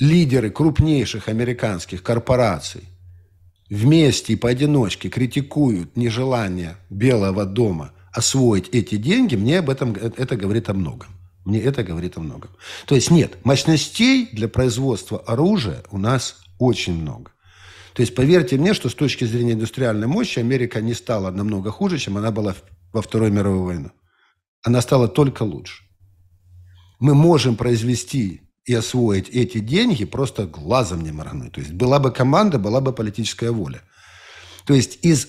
лидеры крупнейших американских корпораций вместе и поодиночке критикуют нежелание Белого дома освоить эти деньги, мне об этом это говорит о многом. Мне это говорит о многом. То есть нет, мощностей для производства оружия у нас очень много. То есть поверьте мне, что с точки зрения индустриальной мощи Америка не стала намного хуже, чем она была во Второй мировой войне. Она стала только лучше. Мы можем произвести и освоить эти деньги, просто глазом не моргну. То есть была бы команда, была бы политическая воля. То есть из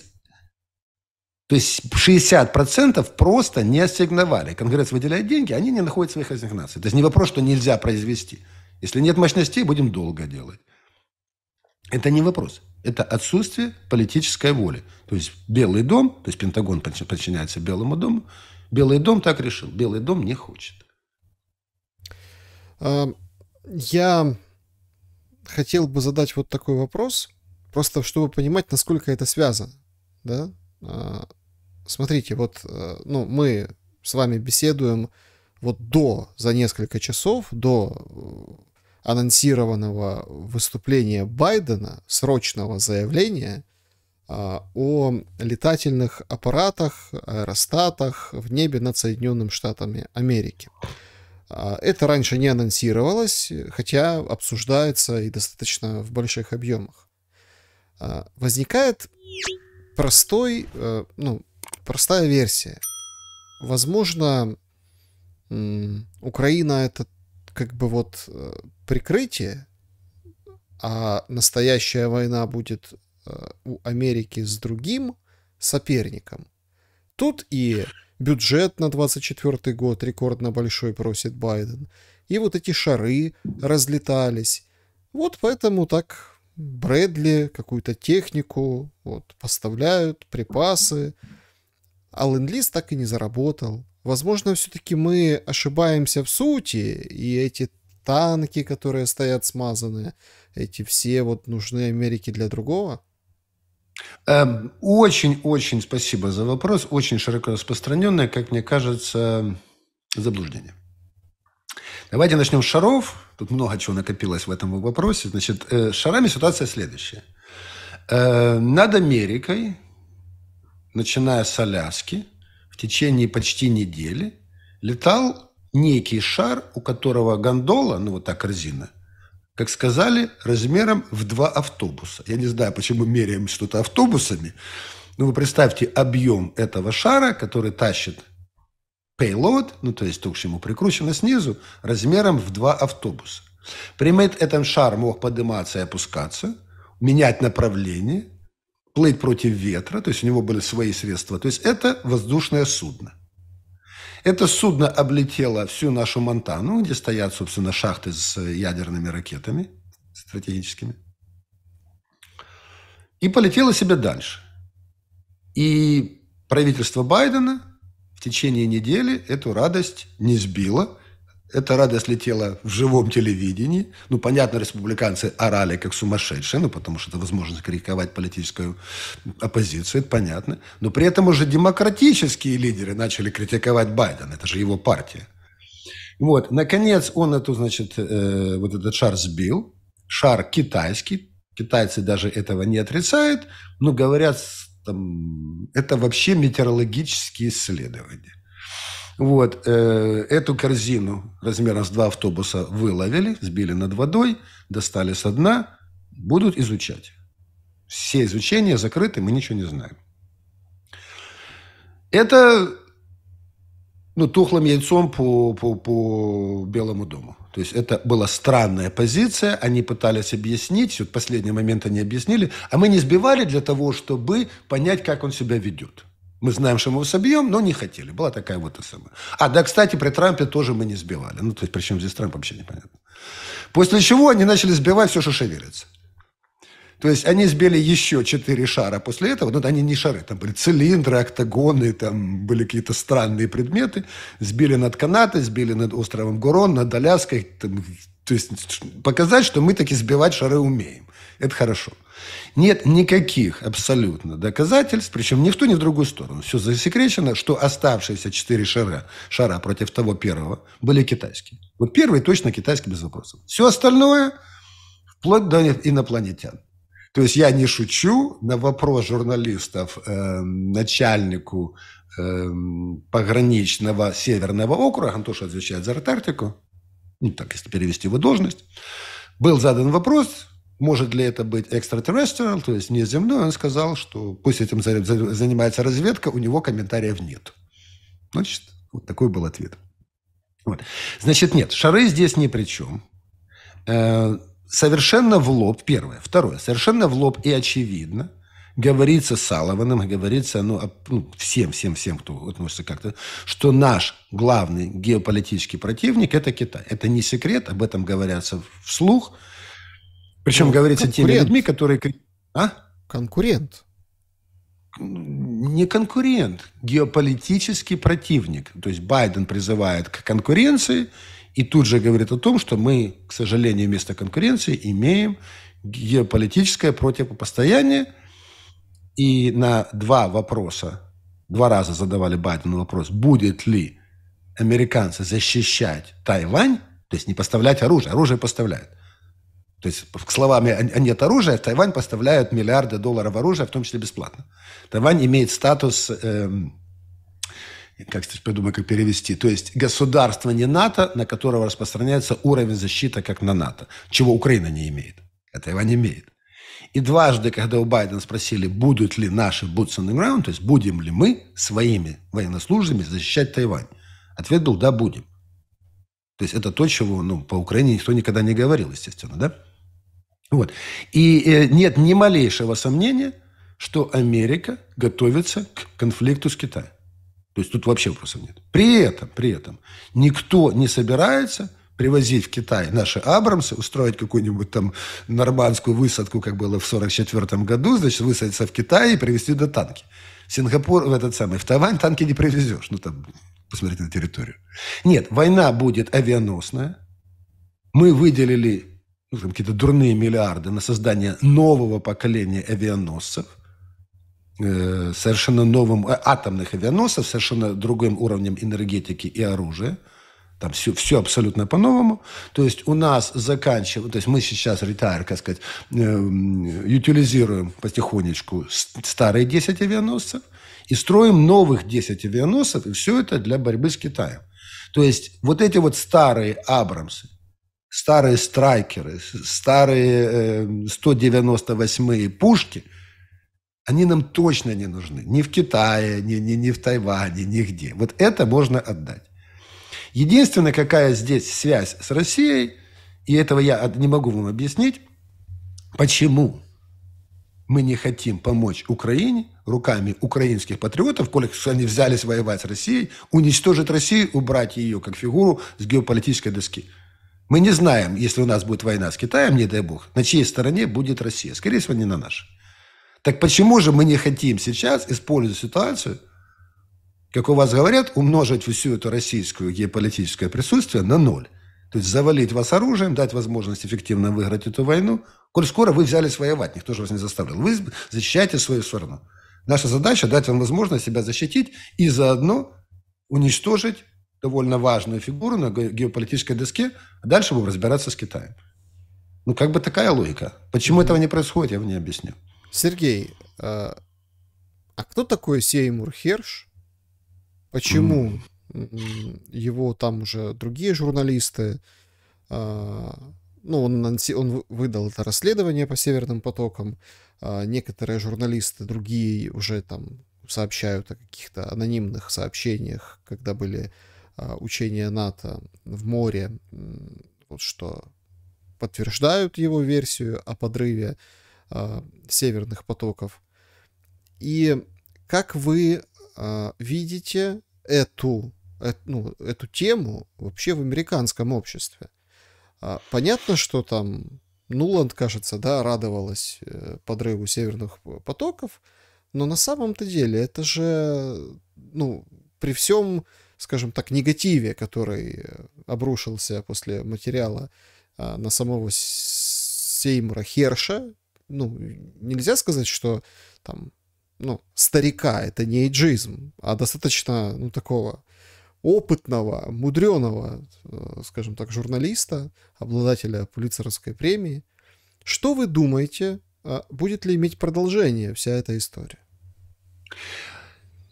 то есть 60% просто не ассигновали. Конгресс выделяет деньги, они не находят своих ассигнаций. То есть не вопрос, что нельзя произвести. Если нет мощностей, будем долго делать. Это не вопрос. Это отсутствие политической воли. То есть Белый дом, то есть Пентагон подчиняется Белому дому, Белый дом так решил. Белый дом не хочет. А, я хотел бы задать вот такой вопрос, просто чтобы понимать, насколько это связано, да? А, смотрите, вот, э, ну, мы с вами беседуем вот до, за несколько часов, до э, анонсированного выступления Байдена, срочного заявления а, о летательных аппаратах, аэростатах в небе над Соединенными Штатами Америки. А, это раньше не анонсировалось, хотя обсуждается и достаточно в больших объемах. А, возникает простой, э, ну, простая версия. Возможно, Украина это как бы вот э, прикрытие, а настоящая война будет э, у Америки с другим соперником. Тут и бюджет на 24 год рекордно большой просит Байден. И вот эти шары разлетались. Вот поэтому так Брэдли, какую-то технику вот, поставляют, припасы. А ленд так и не заработал. Возможно, все-таки мы ошибаемся в сути, и эти танки, которые стоят смазанные, эти все вот нужны Америке для другого. Эм, очень-очень спасибо за вопрос. Очень широко распространенное, как мне кажется, заблуждение. Давайте начнем с шаров. Тут много чего накопилось в этом вопросе. Значит, э, с шарами ситуация следующая. Э, над Америкой, начиная с Аляски, в течение почти недели летал некий шар, у которого гондола, ну вот так корзина, как сказали, размером в два автобуса. Я не знаю, почему меряем что-то автобусами, но вы представьте объем этого шара, который тащит payload, ну то есть то, к чему прикручено снизу, размером в два автобуса. Примет этом шар мог подниматься и опускаться, менять направление, плыть против ветра, то есть у него были свои средства. То есть это воздушное судно. Это судно облетело всю нашу Монтану, где стоят, собственно, шахты с ядерными ракетами стратегическими. И полетело себе дальше. И правительство Байдена в течение недели эту радость не сбило – эта радость летела в живом телевидении. Ну, понятно, республиканцы орали как сумасшедшие, ну, потому что это возможность критиковать политическую оппозицию, это понятно. Но при этом уже демократические лидеры начали критиковать Байдена, это же его партия. Вот, наконец он эту, значит, э, вот этот шар сбил, шар китайский, китайцы даже этого не отрицают, но говорят, там, это вообще метеорологические исследования. Вот, э, эту корзину размером с два автобуса выловили, сбили над водой, достали со дна, будут изучать. Все изучения закрыты, мы ничего не знаем. Это ну, тухлым яйцом по, по, по Белому дому. То есть это была странная позиция, они пытались объяснить, вот последний момент они объяснили, а мы не сбивали для того, чтобы понять, как он себя ведет. Мы знаем, что мы его собьем, но не хотели. Была такая вот и СМ. А, да, кстати, при Трампе тоже мы не сбивали. Ну, то есть, причем здесь Трамп вообще непонятно. После чего они начали сбивать все, что шевелится. То есть они сбили еще четыре шара после этого. ну, они не шары, там были цилиндры, октагоны, там были какие-то странные предметы. Сбили над Канадой, сбили над островом Гурон, над Аляской. Там, то есть показать, что мы таки сбивать шары умеем. Это хорошо. Нет никаких абсолютно доказательств, причем ни в ту, ни в другую сторону. Все засекречено, что оставшиеся четыре шара, шара против того первого были китайские. Вот первый точно китайский, без вопросов. Все остальное вплоть до инопланетян. То есть я не шучу на вопрос журналистов э, начальнику э, пограничного северного округа, Антоша отвечает за Антарктику, ну так, если перевести его должность, был задан вопрос, может ли это быть экстратеррестриал, то есть не земной, он сказал, что пусть этим занимается разведка, у него комментариев нет. Значит, вот такой был ответ. Вот. Значит, нет, шары здесь ни при чем. Э, совершенно в лоб, первое. Второе, совершенно в лоб и очевидно, говорится Салованом, говорится ну, ну, всем, всем, всем, кто относится как-то, что наш главный геополитический противник – это Китай. Это не секрет, об этом говорятся вслух – причем ну, говорится конкурент. теми людьми, которые... А? Конкурент. Не конкурент, геополитический противник. То есть Байден призывает к конкуренции и тут же говорит о том, что мы, к сожалению, вместо конкуренции имеем геополитическое противопостояние. И на два вопроса, два раза задавали Байдену вопрос, будет ли американцы защищать Тайвань, то есть не поставлять оружие, оружие поставляют – то есть, словам, «нет оружия», в Тайвань поставляют миллиарды долларов оружия, в том числе бесплатно. Тайвань имеет статус, эм, как сейчас придумаю, как перевести, то есть государство не НАТО, на которого распространяется уровень защиты, как на НАТО, чего Украина не имеет, а Тайвань имеет. И дважды, когда у Байдена спросили, будут ли наши boots on the ground, то есть будем ли мы своими военнослужащими защищать Тайвань, ответ был «да, будем». То есть это то, чего ну, по Украине никто никогда не говорил, естественно, да? Вот. И э, нет ни малейшего сомнения, что Америка готовится к конфликту с Китаем. То есть тут вообще вопросов нет. При этом, при этом никто не собирается привозить в Китай наши Абрамсы, устроить какую-нибудь там нормандскую высадку, как было в 1944 году, значит, высадиться в Китае и привезти до танки. В Сингапур, в этот самый, в Тайвань танки не привезешь. Ну, там, посмотрите на территорию. Нет, война будет авианосная. Мы выделили ну, какие-то дурные миллиарды на создание нового поколения авианосцев, э, совершенно новым э, атомных авианосцев, совершенно другим уровнем энергетики и оружия. Там все, все абсолютно по-новому. То есть у нас заканчивается то есть мы сейчас ретайр, как сказать, э, утилизируем потихонечку старые 10 авианосцев и строим новых 10 авианосцев, и все это для борьбы с Китаем. То есть вот эти вот старые Абрамсы, старые страйкеры, старые 198-е эм, пушки, они нам точно не нужны. Ни в Китае, ни, ни, ни в Тайване, нигде. Вот это можно отдать. Единственная какая здесь связь с Россией, и этого я не могу вам объяснить, почему мы не хотим помочь Украине руками украинских патриотов, коли они взялись воевать с Россией, уничтожить Россию, убрать ее как фигуру с геополитической доски – мы не знаем, если у нас будет война с Китаем, не дай бог, на чьей стороне будет Россия. Скорее всего, не на нашей. Так почему же мы не хотим сейчас использовать ситуацию, как у вас говорят, умножить всю эту российскую геополитическое присутствие на ноль? То есть завалить вас оружием, дать возможность эффективно выиграть эту войну, коль скоро вы взялись воевать, никто же вас не заставлял. Вы защищаете свою страну. Наша задача дать вам возможность себя защитить и заодно уничтожить довольно важную фигуру на геополитической доске, а дальше будем разбираться с Китаем. Ну, как бы такая логика. Почему mm-hmm. этого не происходит, я вам не объясню. Сергей, а, а кто такой Сеймур Херш? Почему mm-hmm. его там уже другие журналисты... А, ну, он, он выдал это расследование по Северным потокам. А, некоторые журналисты, другие уже там сообщают о каких-то анонимных сообщениях, когда были а, учения НАТО в море, вот что подтверждают его версию о подрыве а, северных потоков. И как вы а, видите эту, ну, эту тему вообще в американском обществе? понятно, что там Нуланд, кажется, да, радовалась э, подрыву северных потоков, но на самом-то деле это же, ну, при всем скажем так, негативе, который э, обрушился после материала а, на самого Сеймура Херша, ну, нельзя сказать, что там, ну, старика, это не эйджизм, а достаточно, ну, такого опытного, мудреного, э, скажем так, журналиста, обладателя Пулицеровской премии. Что вы думаете, а, будет ли иметь продолжение вся эта история?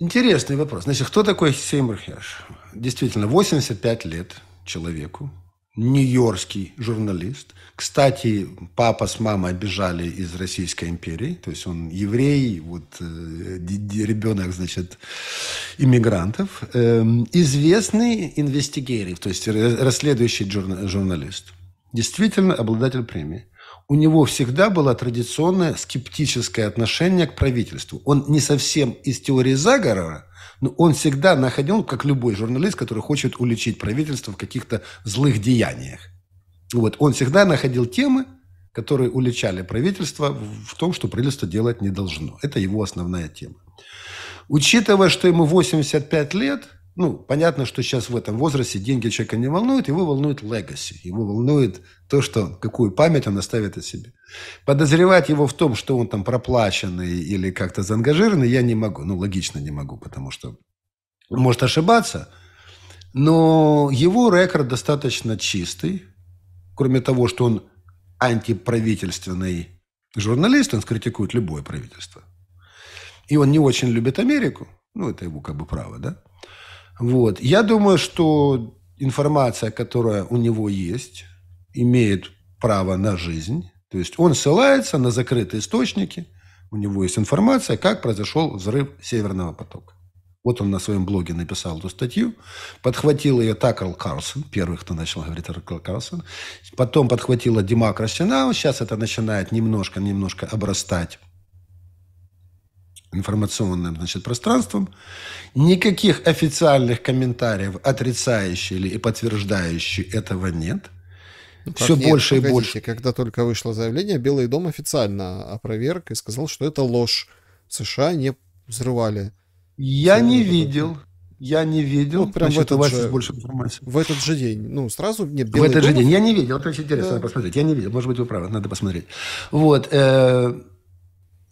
Интересный вопрос. Значит, кто такой Сеймур Хеш? Действительно, 85 лет человеку, нью-йоркский журналист. Кстати, папа с мамой бежали из Российской империи, то есть он еврей, вот э, ребенок, значит, иммигрантов. Э, известный инвестигерив, то есть расследующий журналист. Действительно обладатель премии у него всегда было традиционное скептическое отношение к правительству. Он не совсем из теории заговора, но он всегда находил, как любой журналист, который хочет уличить правительство в каких-то злых деяниях. Вот, он всегда находил темы, которые уличали правительство в том, что правительство делать не должно. Это его основная тема. Учитывая, что ему 85 лет – ну, понятно, что сейчас в этом возрасте деньги человека не волнуют, его волнует легаси, его волнует то, что, какую память он оставит о себе. Подозревать его в том, что он там проплаченный или как-то заангажированный, я не могу. Ну, логично не могу, потому что он может ошибаться, но его рекорд достаточно чистый, кроме того, что он антиправительственный журналист, он критикует любое правительство. И он не очень любит Америку, ну, это его как бы право, да? Вот. Я думаю, что информация, которая у него есть, имеет право на жизнь. То есть он ссылается на закрытые источники. У него есть информация, как произошел взрыв Северного потока. Вот он на своем блоге написал эту статью. Подхватил ее Такл Карлсон. Первый, кто начал говорить, Такл Карлсон. Потом подхватила Дима Красинау. Сейчас это начинает немножко-немножко обрастать информационным значит, пространством. Никаких официальных комментариев, отрицающих или подтверждающих этого нет. Ну, Все нет, больше погодите, и больше. Когда только вышло заявление, Белый дом официально опроверг и сказал, что это ложь. США не взрывали. Я не видел. Я не видел. Ну, прям Значит, в этот же, больше информации. В этот же день. Ну, сразу мне В этот дом... же день. Я не видел. Это очень интересно да. посмотреть. Я не видел. Может быть, вы правы. Надо посмотреть. Вот. Э,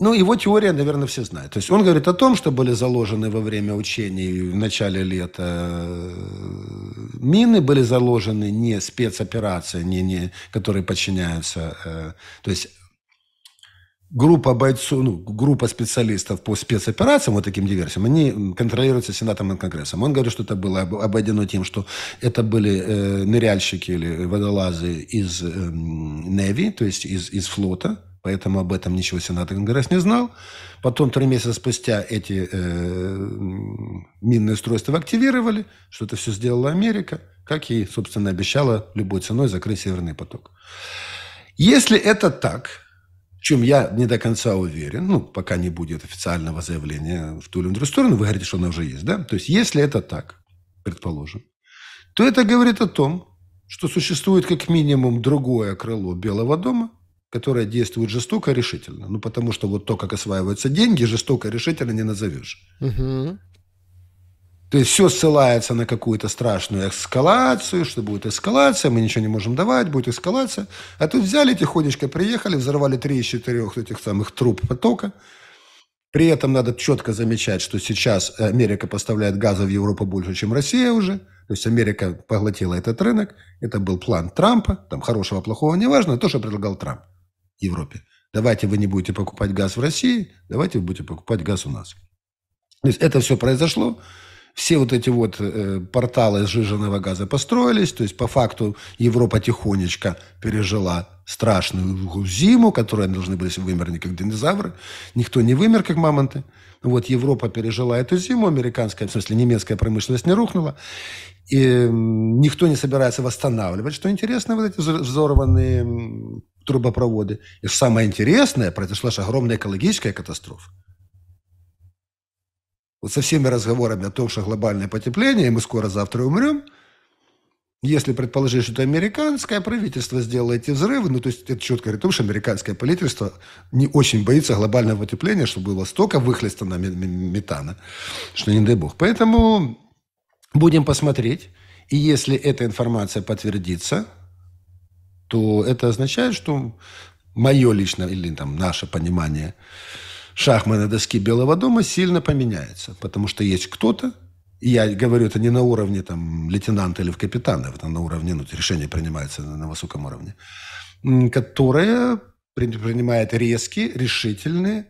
ну, его теория, наверное, все знают. То есть он говорит о том, что были заложены во время учений в начале лета э, мины, были заложены не спецоперации, не, не, которые подчиняются. Э, то есть группа бойцов, ну, группа специалистов по спецоперациям, вот таким диверсиям, они контролируются Сенатом и Конгрессом. Он говорит, что это было обойдено тем, что это были э, ныряльщики или водолазы из э, эм, Неви, то есть из, из флота, Поэтому об этом ничего сенатор Конгресс не знал. Потом три месяца спустя эти э, минные устройства активировали, что это все сделала Америка, как и, собственно, обещала любой ценой закрыть Северный поток. Если это так, в чем я не до конца уверен, ну, пока не будет официального заявления в ту или иную сторону, вы говорите, что оно уже есть, да? То есть, если это так, предположим, то это говорит о том, что существует как минимум другое крыло Белого дома – которая действует жестоко, решительно. Ну, потому что вот то, как осваиваются деньги, жестоко, решительно не назовешь. Угу. То есть все ссылается на какую-то страшную эскалацию, что будет эскалация, мы ничего не можем давать, будет эскалация. А тут взяли тихонечко, приехали, взорвали три из четырех этих самых труб потока. При этом надо четко замечать, что сейчас э, Америка поставляет газа в Европу больше, чем Россия уже. То есть Америка поглотила этот рынок. Это был план Трампа. Там хорошего, плохого, неважно. То, что предлагал Трамп. Европе. Давайте вы не будете покупать газ в России, давайте вы будете покупать газ у нас. То есть это все произошло. Все вот эти вот э, порталы сжиженного газа построились. То есть по факту Европа тихонечко пережила страшную зиму, которая должны были вымернуть как динозавры. Никто не вымер, как мамонты. Вот Европа пережила эту зиму, американская, в смысле немецкая промышленность не рухнула. И никто не собирается восстанавливать. Что интересно, вот эти взорванные трубопроводы. И самое интересное, произошла же огромная экологическая катастрофа. Вот со всеми разговорами о том, что глобальное потепление, и мы скоро завтра умрем, если предположить, что это американское правительство сделало эти взрывы, ну, то есть это четко говорит о том, что американское правительство не очень боится глобального потепления, чтобы было столько выхлеста на метана, что не дай бог. Поэтому будем посмотреть. И если эта информация подтвердится – то это означает, что мое личное или там наше понимание шахмата на доске Белого дома сильно поменяется, потому что есть кто-то, и я говорю это не на уровне там лейтенанта или в капитана, это на уровне, ну, решение принимается на высоком уровне, которое принимает резкие, решительные,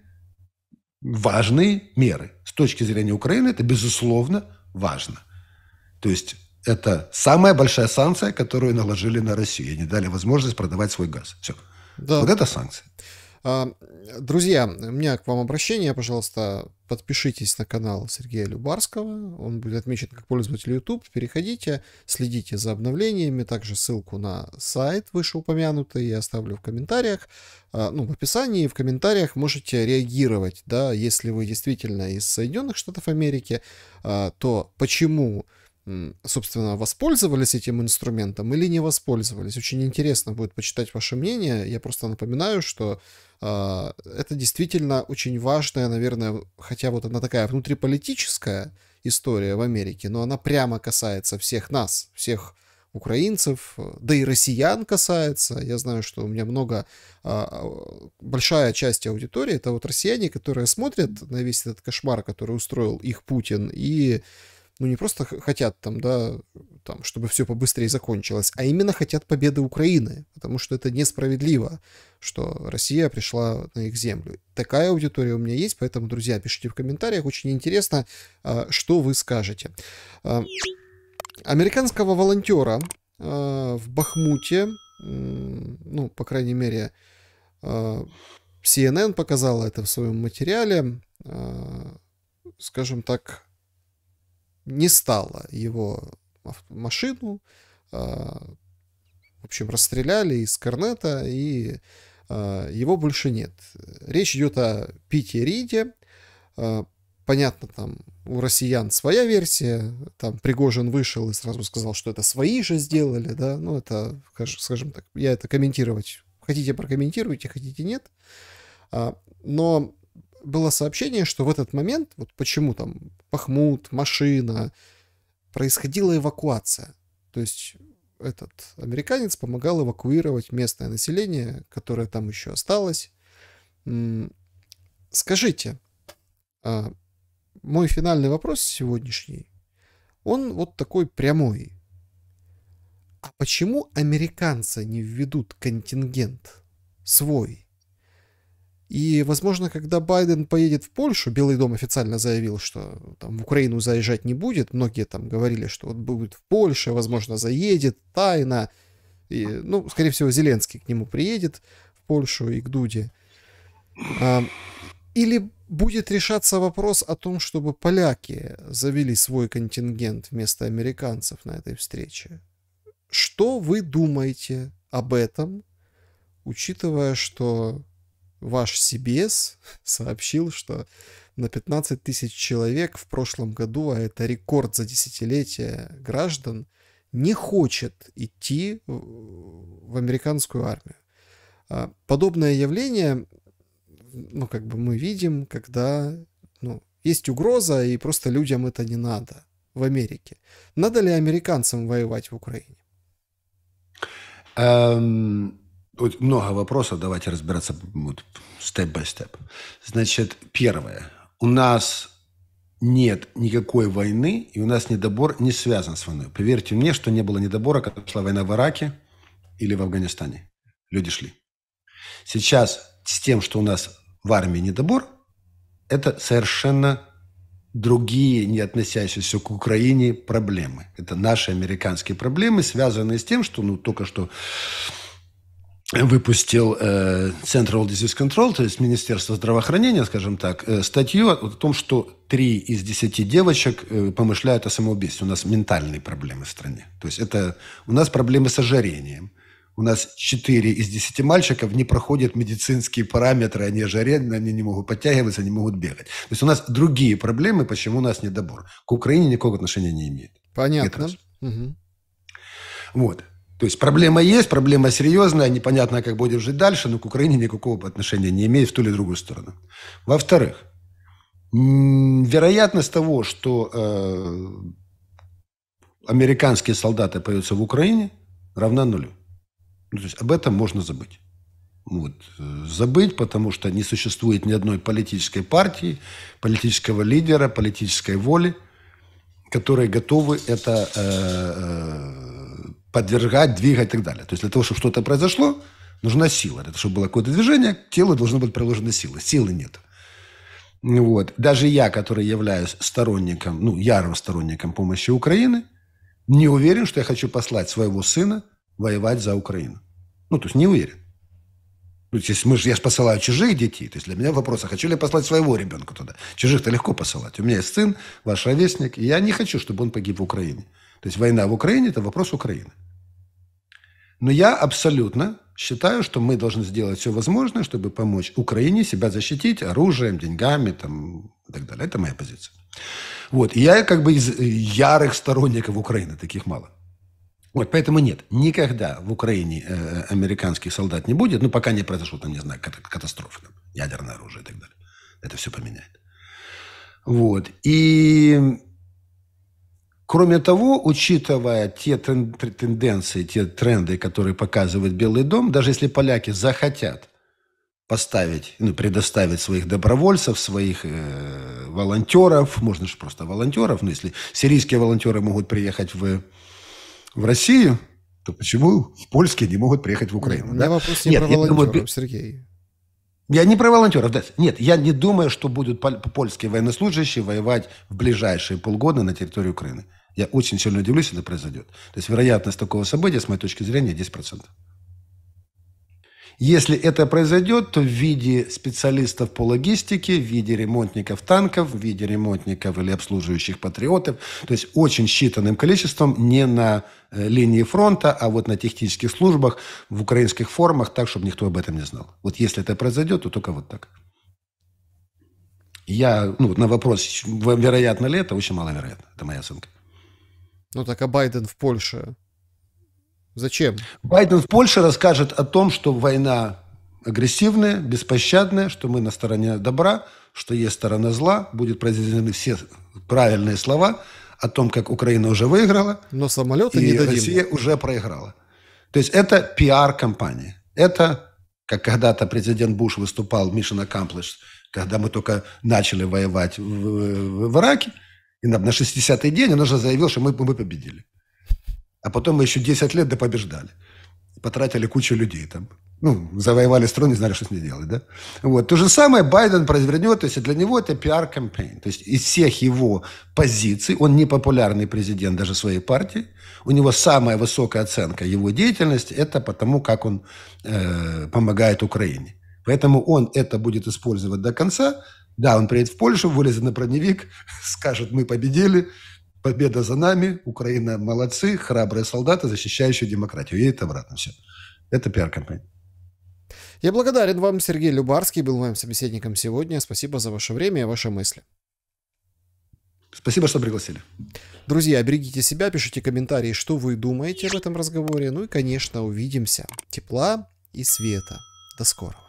важные меры. С точки зрения Украины это, безусловно, важно. То есть это самая большая санкция, которую наложили на Россию. И не дали возможность продавать свой газ. Все. Да. Вот это санкция. А, друзья, у меня к вам обращение, пожалуйста, подпишитесь на канал Сергея Любарского, он будет отмечен как пользователь YouTube, переходите, следите за обновлениями, также ссылку на сайт вышеупомянутый я оставлю в комментариях, а, ну, в описании, в комментариях можете реагировать, да, если вы действительно из Соединенных Штатов Америки, а, то почему собственно, воспользовались этим инструментом или не воспользовались. Очень интересно будет почитать ваше мнение. Я просто напоминаю, что э, это действительно очень важная, наверное, хотя вот она такая внутриполитическая история в Америке, но она прямо касается всех нас, всех украинцев, да и россиян касается. Я знаю, что у меня много, а, большая часть аудитории это вот россияне, которые смотрят на весь этот кошмар, который устроил их Путин, и ну не просто хотят там, да, там, чтобы все побыстрее закончилось, а именно хотят победы Украины, потому что это несправедливо, что Россия пришла на их землю. Такая аудитория у меня есть, поэтому, друзья, пишите в комментариях, очень интересно, а, что вы скажете. А, американского волонтера а, в Бахмуте, ну, по крайней мере, CNN показала это в своем материале, скажем так, не стало его машину, а, в общем, расстреляли из корнета, и а, его больше нет. Речь идет о Пите Риде. А, понятно, там у россиян своя версия, там Пригожин вышел и сразу сказал, что это свои же сделали, да, ну это, скажем так, я это комментировать, хотите прокомментируйте, хотите нет, но было сообщение, что в этот момент, вот почему там пахмут, машина, происходила эвакуация. То есть этот американец помогал эвакуировать местное население, которое там еще осталось. Скажите, а, мой финальный вопрос сегодняшний, он вот такой прямой. А почему американцы не введут контингент свой? И, возможно, когда Байден поедет в Польшу, Белый дом официально заявил, что там, в Украину заезжать не будет. Многие там говорили, что вот будет в Польше, возможно, заедет тайно. И, ну, скорее всего, Зеленский к нему приедет в Польшу и к Дуде. А, или будет решаться вопрос о том, чтобы поляки завели свой контингент вместо американцев на этой встрече. Что вы думаете об этом, учитывая, что ваш CBS сообщил, что на 15 тысяч человек в прошлом году, а это рекорд за десятилетие граждан, не хочет идти в американскую армию. А, подобное явление, ну, как бы мы видим, когда ну, есть угроза, и просто людям это не надо в Америке. Надо ли американцам воевать в Украине? Эм, вот много вопросов, давайте разбираться степ-бай-степ. Значит, первое. У нас нет никакой войны, и у нас недобор не связан с войной. Поверьте мне, что не было недобора, когда шла война в Ираке или в Афганистане. Люди шли. Сейчас с тем, что у нас в армии недобор, это совершенно другие, не относящиеся к Украине, проблемы. Это наши американские проблемы, связанные с тем, что ну, только что выпустил э, Central Disease Control, то есть Министерство здравоохранения, скажем так, э, статью о том, что три из десяти девочек э, помышляют о самоубийстве. У нас ментальные проблемы в стране. То есть это у нас проблемы с ожирением. У нас четыре из десяти мальчиков не проходят медицинские параметры, они ожирены, они не могут подтягиваться, не могут бегать. То есть у нас другие проблемы, почему у нас недобор. К Украине никакого отношения не имеет. Понятно. Угу. Вот. То есть проблема есть, проблема серьезная, непонятно, как будем жить дальше, но к Украине никакого отношения не имеет в ту или другую сторону. Во-вторых, вероятность того, что э, американские солдаты появятся в Украине, равна нулю. Ну, то есть об этом можно забыть. Вот, э, забыть, потому что не существует ни одной политической партии, политического лидера, политической воли, которые готовы это э, э подвергать, двигать и так далее. То есть для того, чтобы что-то произошло, нужна сила. Для того, чтобы было какое-то движение, к телу должна быть приложена сила. Силы нет. Вот. Даже я, который являюсь сторонником, ну, ярым сторонником помощи Украины, не уверен, что я хочу послать своего сына воевать за Украину. Ну, то есть не уверен. Ну, то есть мы же, я же посылаю чужих детей. То есть для меня вопрос, а хочу ли я послать своего ребенка туда? Чужих-то легко посылать. У меня есть сын, ваш ровесник, и я не хочу, чтобы он погиб в Украине. То есть война в Украине – это вопрос Украины. Но я абсолютно считаю, что мы должны сделать все возможное, чтобы помочь Украине себя защитить оружием, деньгами там, и так далее. Это моя позиция. Вот. И я как бы из ярых сторонников Украины, таких мало. Вот, поэтому нет, никогда в Украине э, э американских солдат не будет, ну, пока не произошло там, не знаю, катастрофы, там, ядерное оружие и так далее. Это все поменяет. Вот. И Кроме того, учитывая те тенденции, те тренды, которые показывает Белый дом, даже если поляки захотят поставить, ну, предоставить своих добровольцев, своих э, волонтеров, можно же просто волонтеров, но если сирийские волонтеры могут приехать в, в Россию, то почему польские не могут приехать в Украину? да? вопрос не Нет, про волонтеров, думаю, Сергей. Я не про волонтеров. Да. Нет, я не думаю, что будут польские военнослужащие воевать в ближайшие полгода на территории Украины. Я очень сильно удивлюсь, если это произойдет. То есть вероятность такого события, с моей точки зрения, 10%. Если это произойдет, то в виде специалистов по логистике, в виде ремонтников танков, в виде ремонтников или обслуживающих патриотов, то есть очень считанным количеством, не на э, линии фронта, а вот на технических службах, в украинских формах, так, чтобы никто об этом не знал. Вот если это произойдет, то только вот так. Я, ну, на вопрос, вероятно ли это, очень маловероятно. Это моя оценка. Ну так, а Байден в Польше? Зачем? Байден в Польше расскажет о том, что война агрессивная, беспощадная, что мы на стороне добра, что есть сторона зла, будет произведены все правильные слова о том, как Украина уже выиграла, но самолеты и не дадим. Россия уже проиграла. То есть это пиар-компания. Это, как когда-то президент Буш выступал, Mission Accomplished, когда мы только начали воевать в, в, в Ираке – и на, на 60-й день он уже заявил, что мы, мы победили. А потом мы еще 10 лет допобеждали. Потратили кучу людей там. Ну, завоевали страну, не знали, что с ней делать, да? Вот. То же самое Байден провернет, то есть для него это пиар-кампейн. То есть из всех его позиций, он не популярный президент даже своей партии, у него самая высокая оценка его деятельности, это потому, как он э, помогает Украине. Поэтому он это будет использовать до конца, да, он приедет в Польшу, вылезет на броневик, скажет, мы победили, победа за нами, Украина молодцы, храбрые солдаты, защищающие демократию. Едет обратно, все. Это пиар-компания. Я благодарен вам, Сергей Любарский, был моим собеседником сегодня. Спасибо за ваше время и ваши мысли. Спасибо, что пригласили. Друзья, берегите себя, пишите комментарии, что вы думаете об этом разговоре. Ну и, конечно, увидимся. Тепла и света. До скорого.